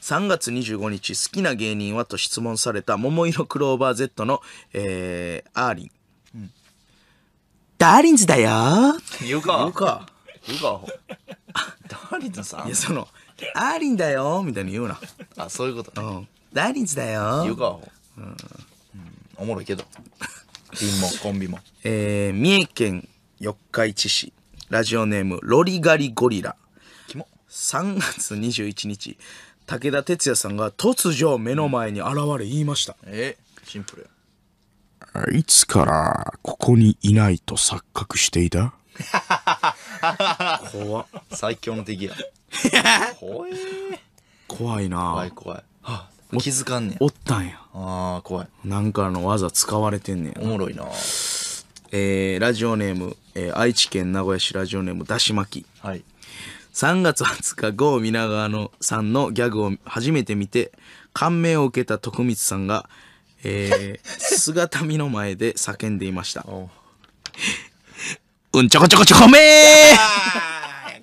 3月25日、好きな芸人はと質問された桃色クローバー Z の、えー、アーリン。うん、ダーリンズだよ言うか。言うか。言うか。ダーリンズさんいや、その、アーリンだよみたいに言うな。あ、そういうことね。うん、ダーリンズだよ言うか。うん。おもろいけど。ピンもコンビも。えー、三重県四日市市。ラジオネーム、ロリガリゴリラ。3月21日、武田鉄矢さんが突如目の前に現れ言いました。えシンプル。いつからここにいないと錯覚していた 怖最強の敵や。怖い怖いな怖い怖い。はあ、気づかんねん。おったんや。ああ、怖い。なんかの技使われてんねん。おもろいなえー、ラジオネーム、えー、愛知県名古屋市ラジオネームだし巻き。はい。3月20日、郷皆川のさんのギャグを初めて見て、感銘を受けた徳光さんが、えー、姿見の前で叫んでいました。うんちょこちょこちょこめ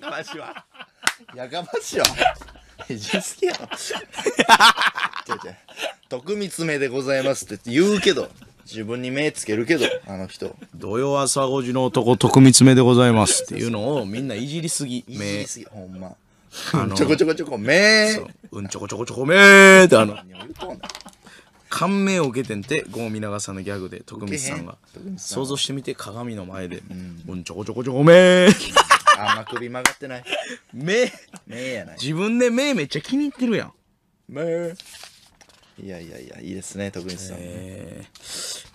ーやかましいわ。やかましいわ。人好きやろ。徳光めでございますって言うけど。自分に目つけるけど、あの人。土曜朝5時の男、徳光目でございますっていうのをみんないじりすぎ、いじ目り。すぎ、ほんま。あのちょこちょこちょこ、めうんちょこちょこちょこめってあの、感銘を受けてんて、ミナガさんのギャグで、徳光さんが想像してみて、鏡の前で、うんちょこちょこちょこめあんま首曲がってない。目、目やない。自分で目めっちゃ気に入ってるやん。めいやいやいやいいですね徳光さん、え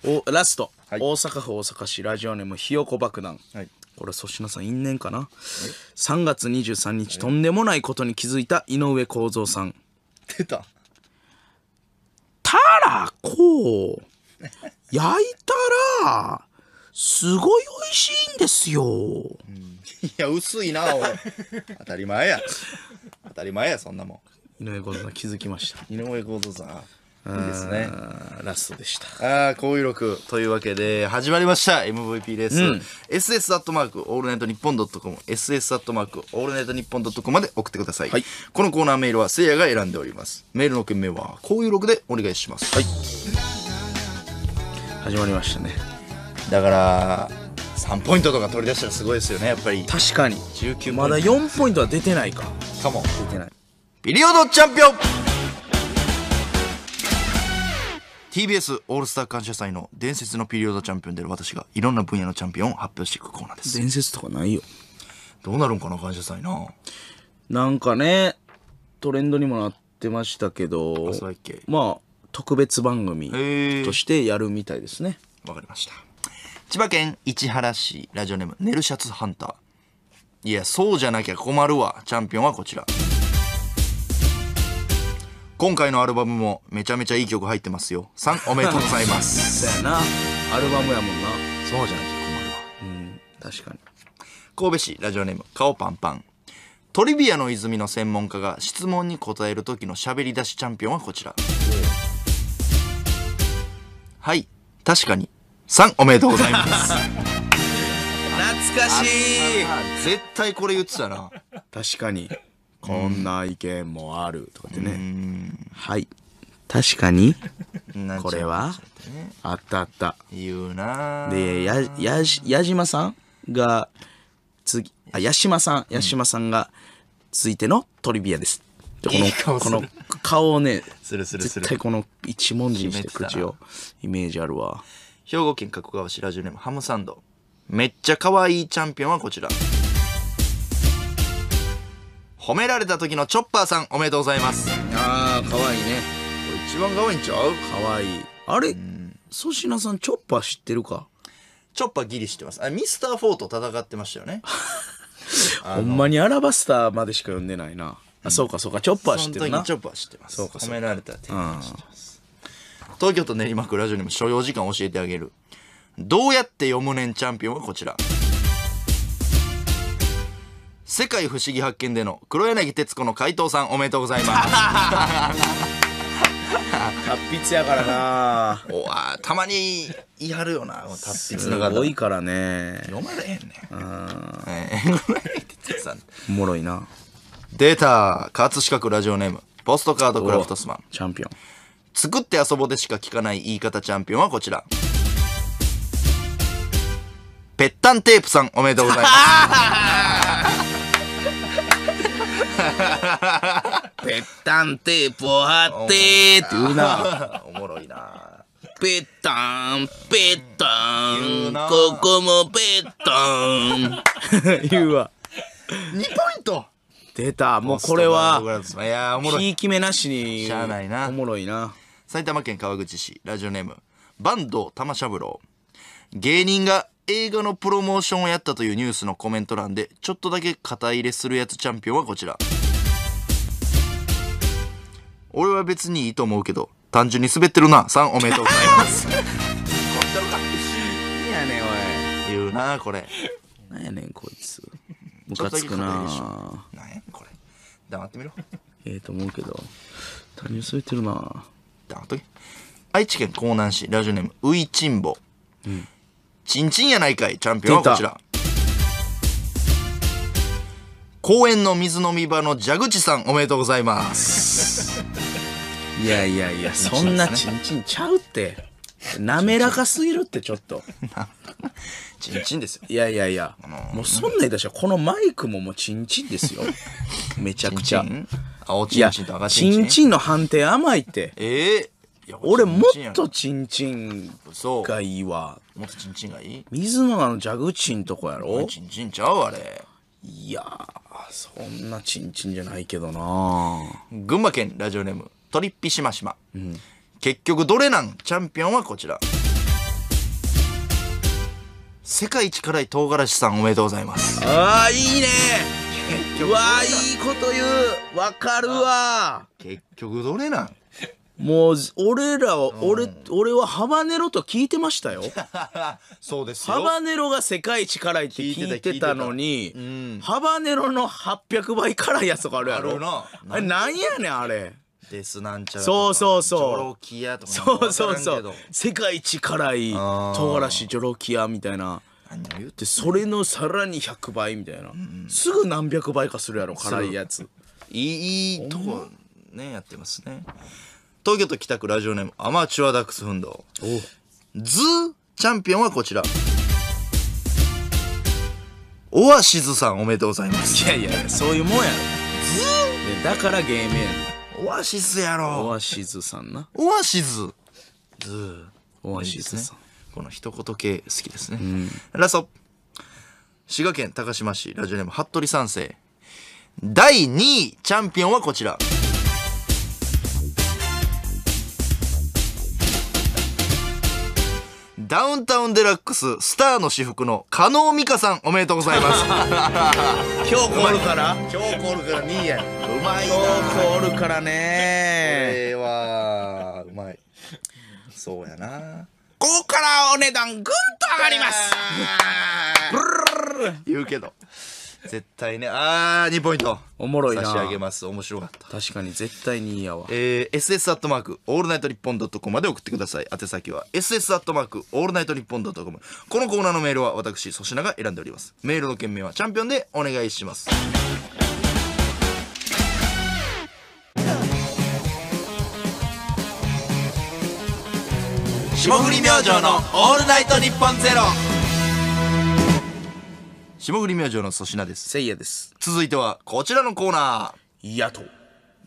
ー、おラスト、はい、大阪府大阪市ラジオネームひよこ爆弾、はい、これ粗品さん因縁かな、はい、3月23日、とんでもないことに気づいた井上公造さん出たたらこう焼いたらすごい美味しいんですよ、うん、いや薄いな俺当たり前や当たり前やそんなもん井上幸三さん気づきました井上幸三さんいいですねラストでしたああ好録というわけで始まりました MVP レース、うん、SS アットマークオールナイトニッポンドットコム SS アットマークオールナイトニッポンドットコムまで送ってください、はい、このコーナーメールはせいやが選んでおりますメールの件名はう録でお願いしますはい始まりましたねだから3ポイントとか取り出したらすごいですよねやっぱり確かに19まだ4ポイントは出てないかかも出てないピリオドチャンピオン TBS オールスター感謝祭の伝説のピリオドチャンピオンである私がいろんな分野のチャンピオンを発表していくコーナーです伝説とかないよどうなるんかな感謝祭ななんかねトレンドにもなってましたけどあけまあ特別番組としてやるみたいですねわかりました千葉県市原市ラジオネームネルシャツハンターいやそうじゃなきゃ困るわチャンピオンはこちら今回のアルバムもめちゃめちゃいい曲入ってますよさんおめでとうございますそう やなアルバムやもんなそうじゃないと困るわうん確かに神戸市ラジオネーム顔パンパントリビアの泉の専門家が質問に答える時の喋り出しチャンピオンはこちらはい確かにさんおめでとうございます 懐かしい絶対これ言ってたな確かにこんな意見もあるとかってね。はい。確かに、これは、あったあった。言うなで、や、やじ、矢島さんが、次、あ、矢島さん、矢島さんが、ついてのトリビアです。でこの、この顔をね、絶対この一文字にして口を、イメージあるわ。兵庫県加古川市ラジオネームハムサンド。めっちゃ可愛いチャンピオンはこちら。褒められた時のチョッパーさんおめでとうございますああかわいねこれ一番可愛いんちゃう可愛いいあれ粗品さんチョッパー知ってるかチョッパーギリ知ってますあミスターフォーと戦ってましたよね ほんまにアラバスターまでしか読んでないな、あそうかそうかチョッパー知ってるなチョッパー知ってますそうか褒められた点知ってます東京都練馬区ラジオにも所要時間教えてあげるどうやって読むねんチャンピオンはこちら世界不思議発見での黒柳徹子の回答さんおめでとうございます 達筆やからな おわたまに言い張るよな達筆な方すごいからね読まれへんねん、んおもろいなデータ加圧資格ラジオネームポストカードクラフトスマンチャンピオン作って遊ぼでしか聞かない言い方チャンピオンはこちらぺったんテープさんおめでとうございます ぺったんテープを貼ってって言うな。おもろいな。ぺったん、ぺったん、ここもぺったん。言うわ。2ポイント出た。もうこれは、いやおもろい。いなしに、しゃあないな。おもろいな。埼玉県川口市、ラジオネーム、坂東玉三郎。芸人が映画のプロモーションをやったというニュースのコメント欄でちょっとだけ肩入れするやつチャンピオンはこちら俺は別にいいと思うけど、単純に滑ってるな。3、おめでとうございます。こいやねおい。言うな、これ。なんやねん、こいつ。ムカつくな。なやねん、これ。黙ってみろ。ええと思うけど、単純に滑ってるな。黙っとけ。愛知県江南市、ラジオネーム、ういちんぼ。うん。ちんちんやないかい、チャンピオンはこちら。公園の水飲み場の蛇口さんおめでとうございます いやいやいやそんなちんちんちゃうって滑らかすぎるってちょっとちんちんですよいやいやいや、あのー、もうそんなに出したこのマイクももうちんちんですよめちゃくちゃ青ちんちんと赤ちんちんちんちんの判定甘いってええー俺もっとチンチンがいいわもっとチンチンがいい水野のあの蛇口んとこやろチンチンちゃうあれいやそんなちんちんじゃないけどな群馬県ラジオネームトリッピしましま、結局どれなんチャンピオンはこちら世界一辛い唐辛子さんおめでとうございますああいいねわあいいこと言うわかるわ結局どれなんもう俺らは、俺俺はハバネロと聞いてましたよ そうですよハバネロが世界一辛いって聞いてたのに、うんハバネロの800倍辛いやつとかあるやろあるなれなんやねんあれデスなんちゃそうそうそうジョロキアとかそうそうそう世界一辛い唐辛子ジョロキアみたいな何言ってそれのさらに100倍みたいな、すぐ何百倍かするやろ辛いやついいいいとこねやってますね東京都北区ラジオネームアマチュアダックスフンド。ズチャンピオンはこちら。オアシズさんおめでとうございます。いやいや、そういうもんやろ。ズだから芸名やオアシズやろ。オアシズさんな。オアシズ。ズオアシズさん。この一言系好きですね。うん、ラスト。滋賀県高島市ラジオネーム服部三世。第2位チャンピオンはこちら。ダウンタウンデラックススターの私服の加納美香さんおめでとうございます 今日来るから今日来るから2位やうまいな今日来るからねええわうまいそうやなここからお値段ぐんと上がります言うけど絶対ね。あー、2ポイント。おもろいな。差し上げます。面白かった。確かに絶対にいいやわ。えー、ss アットマーク、オールナイトニッポンドットコムまで送ってください。宛先は ss アットマーク、オールナイトニッポンドットコム。このコーナーのメールは私、粗品が選んでおります。メールの件名はチャンピオンでお願いします。霜降り明星のオールナイトニッポンゼロ。霜降り明星の粗品ですせいやです続いてはこちらのコーナー。やと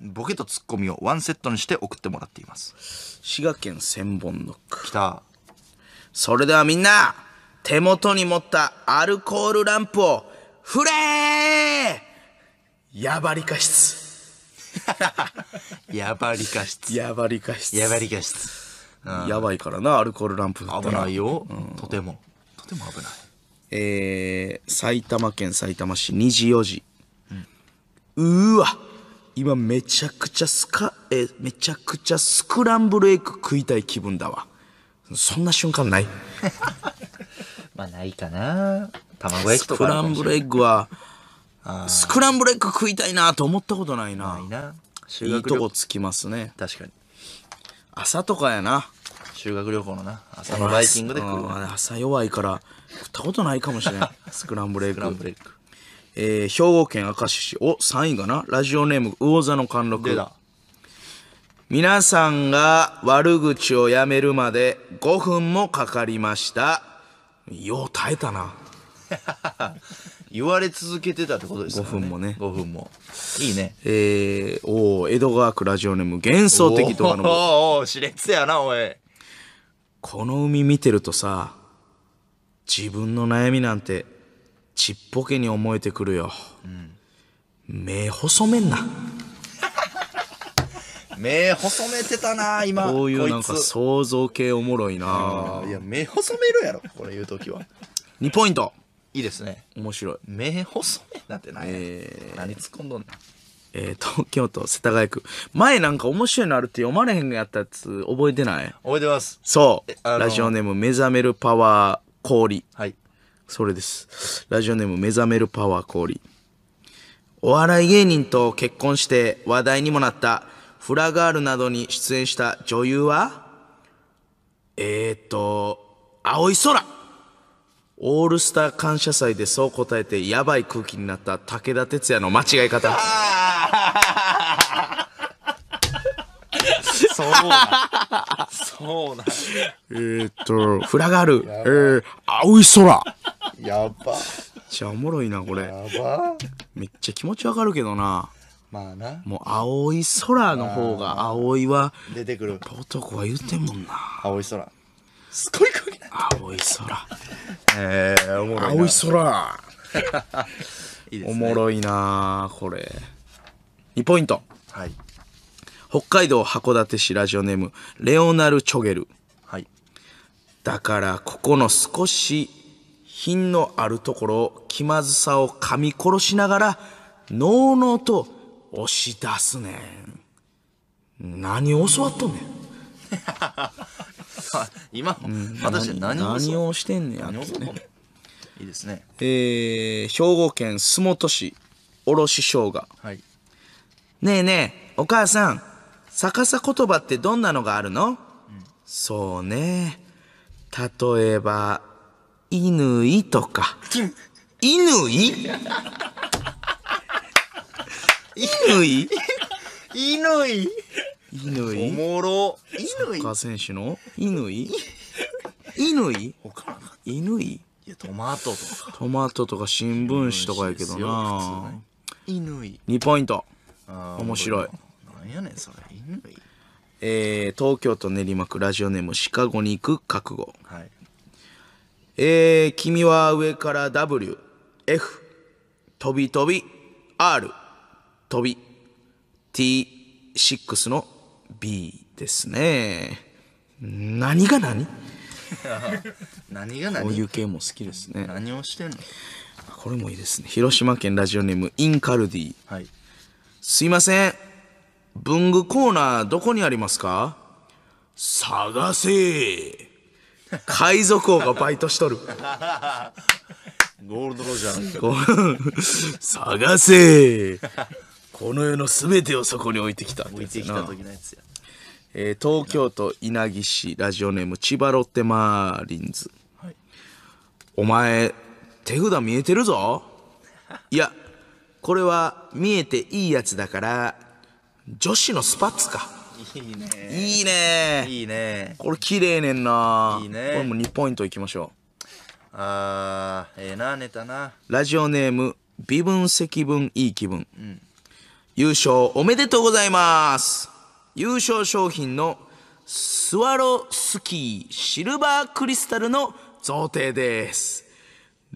ボケとツッコミをワンセットにして送ってもらっています滋賀県千本のッきたそれではみんな手元に持ったアルコールランプをふれーやばり加湿やばり加湿やばりかし。やばり やばいからなアルコールランプ危ないよ、とてもとても危ないえー、埼玉県埼玉市24時、うん、うわ今めちゃくちゃスカ、えー、めちゃくちゃスクランブルエッグ食いたい気分だわそんな瞬間ない まあないかな卵焼きとかスクランブルエッグはスクランブルエッグ食いたいなと思ったことないなないないいとこつきますね確かに朝とかやな修学旅行のな朝のバイキングで来る朝弱いから食ったことないかもしれん スクランブルエッグスクランブルエグえー兵庫県明石市お3位かなラジオネーム魚座の貫禄皆さんが悪口をやめるまで5分もかかりましたよう耐えたな 言われ続けてたってことですよね5分もね5分もいいねえー、おお江戸川区ラジオネーム幻想的とかのおーおーお熾烈やなおいこの海見てるとさ、自分の悩みなんてちっぽけに思えてくるよ。うん、目細めんな。目細めてたな今こういうなんか想像系おもろいないや目細めるやろこれ言う時は2ポイントいいですね面白い目細めなんてない、えー、何突っ込んどんねえー、東京都世田谷区。前なんか面白いのあるって読まれへんやったやつ覚えてない覚えてます。そう。ラジオネーム目覚めるパワー氷。はい。それです。ラジオネーム目覚めるパワー氷。お笑い芸人と結婚して話題にもなったフラガールなどに出演した女優はえっ、ー、と、青い空オールスター感謝祭でそう答えてやばい空気になった武田鉄矢の間違い方。そうなそうなえっと、フラガール、えー、青い空。やば。ちゃおもろいな、これ。やば。めっちゃ気持ちわかるけどな。まあな。もう青い空の方が、青いは、出てくる。男は言うてんもんな。青い空。すごい青い空。えー、おもろい青い空。いいね、おもろいなこれ。2ポイント。はい。北海道函館市ラジオネーム、レオナル・チョゲル。はい。だから、ここの少し品のあるところを気まずさを噛み殺しながら、のうのうと押し出すねん。何を教わっとんねん。今の、私何を何をしてんねんや何ね。いいですね。えー、兵庫県洲本市、おろし生姜。はい。ねえねえ、お母さん、逆さ言葉ってどんなのがあるの、うん、そうね。例えば、犬いとか。犬い犬い犬い犬いおもろ。犬いサッ選手の犬い犬い犬いいや、トマトとか。トマトとか新聞紙とかやけどな。犬い。2ポイント。面白い。なんやねん、それ。犬えー、東京都練馬区ラジオネームシカゴに行く覚悟。はい。えー、君は上から W、F、飛び飛び、R、飛び、T、6の B ですね。何が何 何が何こういう系も好きですね。何をしてんのこれもいいですね。広島県ラジオネームインカルディ。はい。すいません。文具コーナーどこにありますか探せ海賊王がバイトしとる。ゴールドロジャー。探せこの世の全てをそこに置いてきた置いてきた時のやつや。えー、東京都稲城市ラジオネーム千葉ロッテマーリンズ、はい、お前手札見えてるぞいやこれは見えていいやつだから女子のスパッツかいいねいいねいいねこれ綺麗ねんないいねこれも2ポイントいきましょうあーええー、なネタなラジオネーム微分積分いい気分、うん、優勝おめでとうございます優勝商品のスワロスキーシルバークリスタルの贈呈です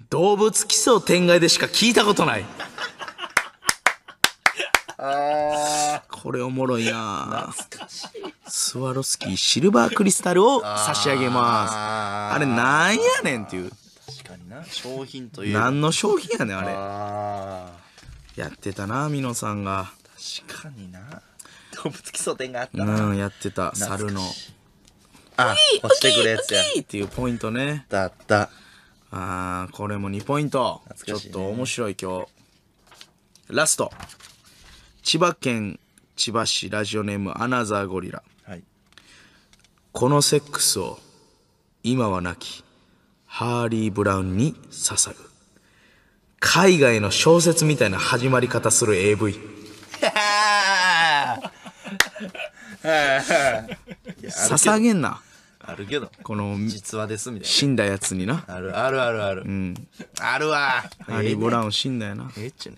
動物奇想天外でしか聞いたことないこれおもろいなスワロスキーシルバークリスタルを差し上げますあれなんやねんっていう確かにな商品という何の商品やねんあれやってたなみのさんが確かにな動物基礎点があったなうんやってた猿のあ押してくれっやっていうポイントねだったあーこれも2ポイント、ね、ちょっと面白い今日ラスト千葉県千葉市ラジオネームアナザーゴリラ、はい、このセックスを今は亡きハーリー・ブラウンに捧ぐ海外の小説みたいな始まり方する AV 捧 げんなあるけど。この、実話ですみたい死んだやつにな。あるあるあるある。うん。あるわ。ハリー・ボランを死んだよな。えっちね。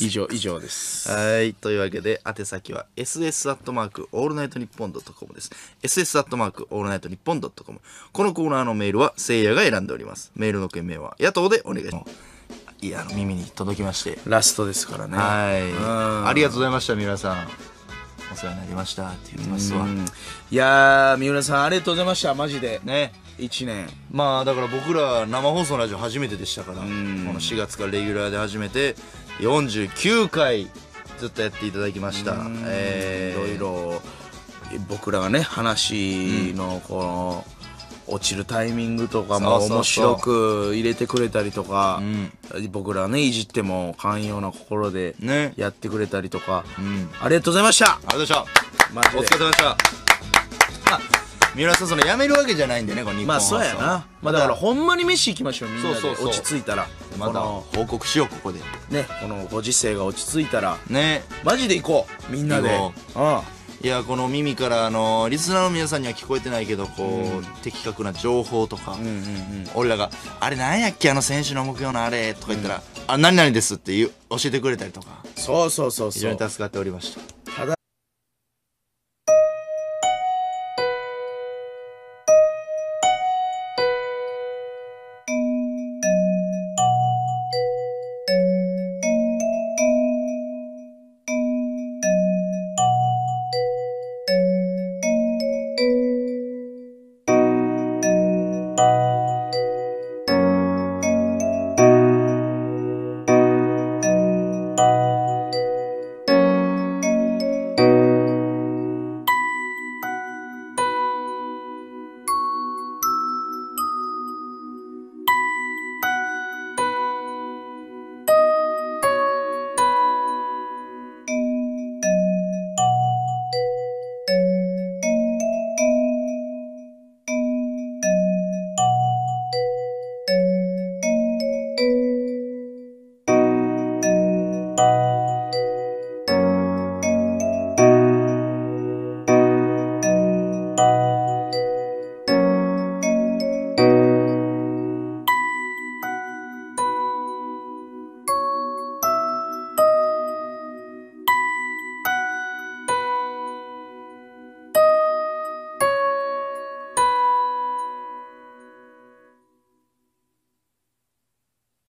以上、以上です。はい。というわけで、宛先は ss アットマークオールナイトニッポンドットコムです。ss アットマークオールナイトニッポンドットコム。このコーナーのメールはせいやが選んでおります。メールの件名は野党でお願いします。いや、あの耳に届きまして。ラストですからね。はい。ありがとうございました、皆さん。お世話になりましたって言ってますわいや三浦さんありがとうございましたマジでね1年まあだから僕ら生放送のラジオ初めてでしたからこの4月からレギュラーで初めて49回ずっとやっていただきましたえー、いろいろ僕らがね話のこの、うん落ちるタイミングとかも面白く入れてくれたりとか、うん、僕らねいじっても寛容な心でやってくれたりとか、ねうん、ありがとうございましたありがとうございましたお疲れ様でした、三浦さんそのやめるわけじゃないんでねこの日本まあそうやなまだからほんまに飯行きましょうみんなで落ち着いたらまた報告しようここでねこのご時世が落ち着いたらねマジで行こうみんなでうんいやこの耳からあのリスナーの皆さんには聞こえてないけどこう、うん、的確な情報とか、うんうんうん、俺らが「あれ何やっけあの選手の目標のあれ」とか言ったら「うん、あ何々です」って教えてくれたりとかそうそうそうそう非常に助かっておりました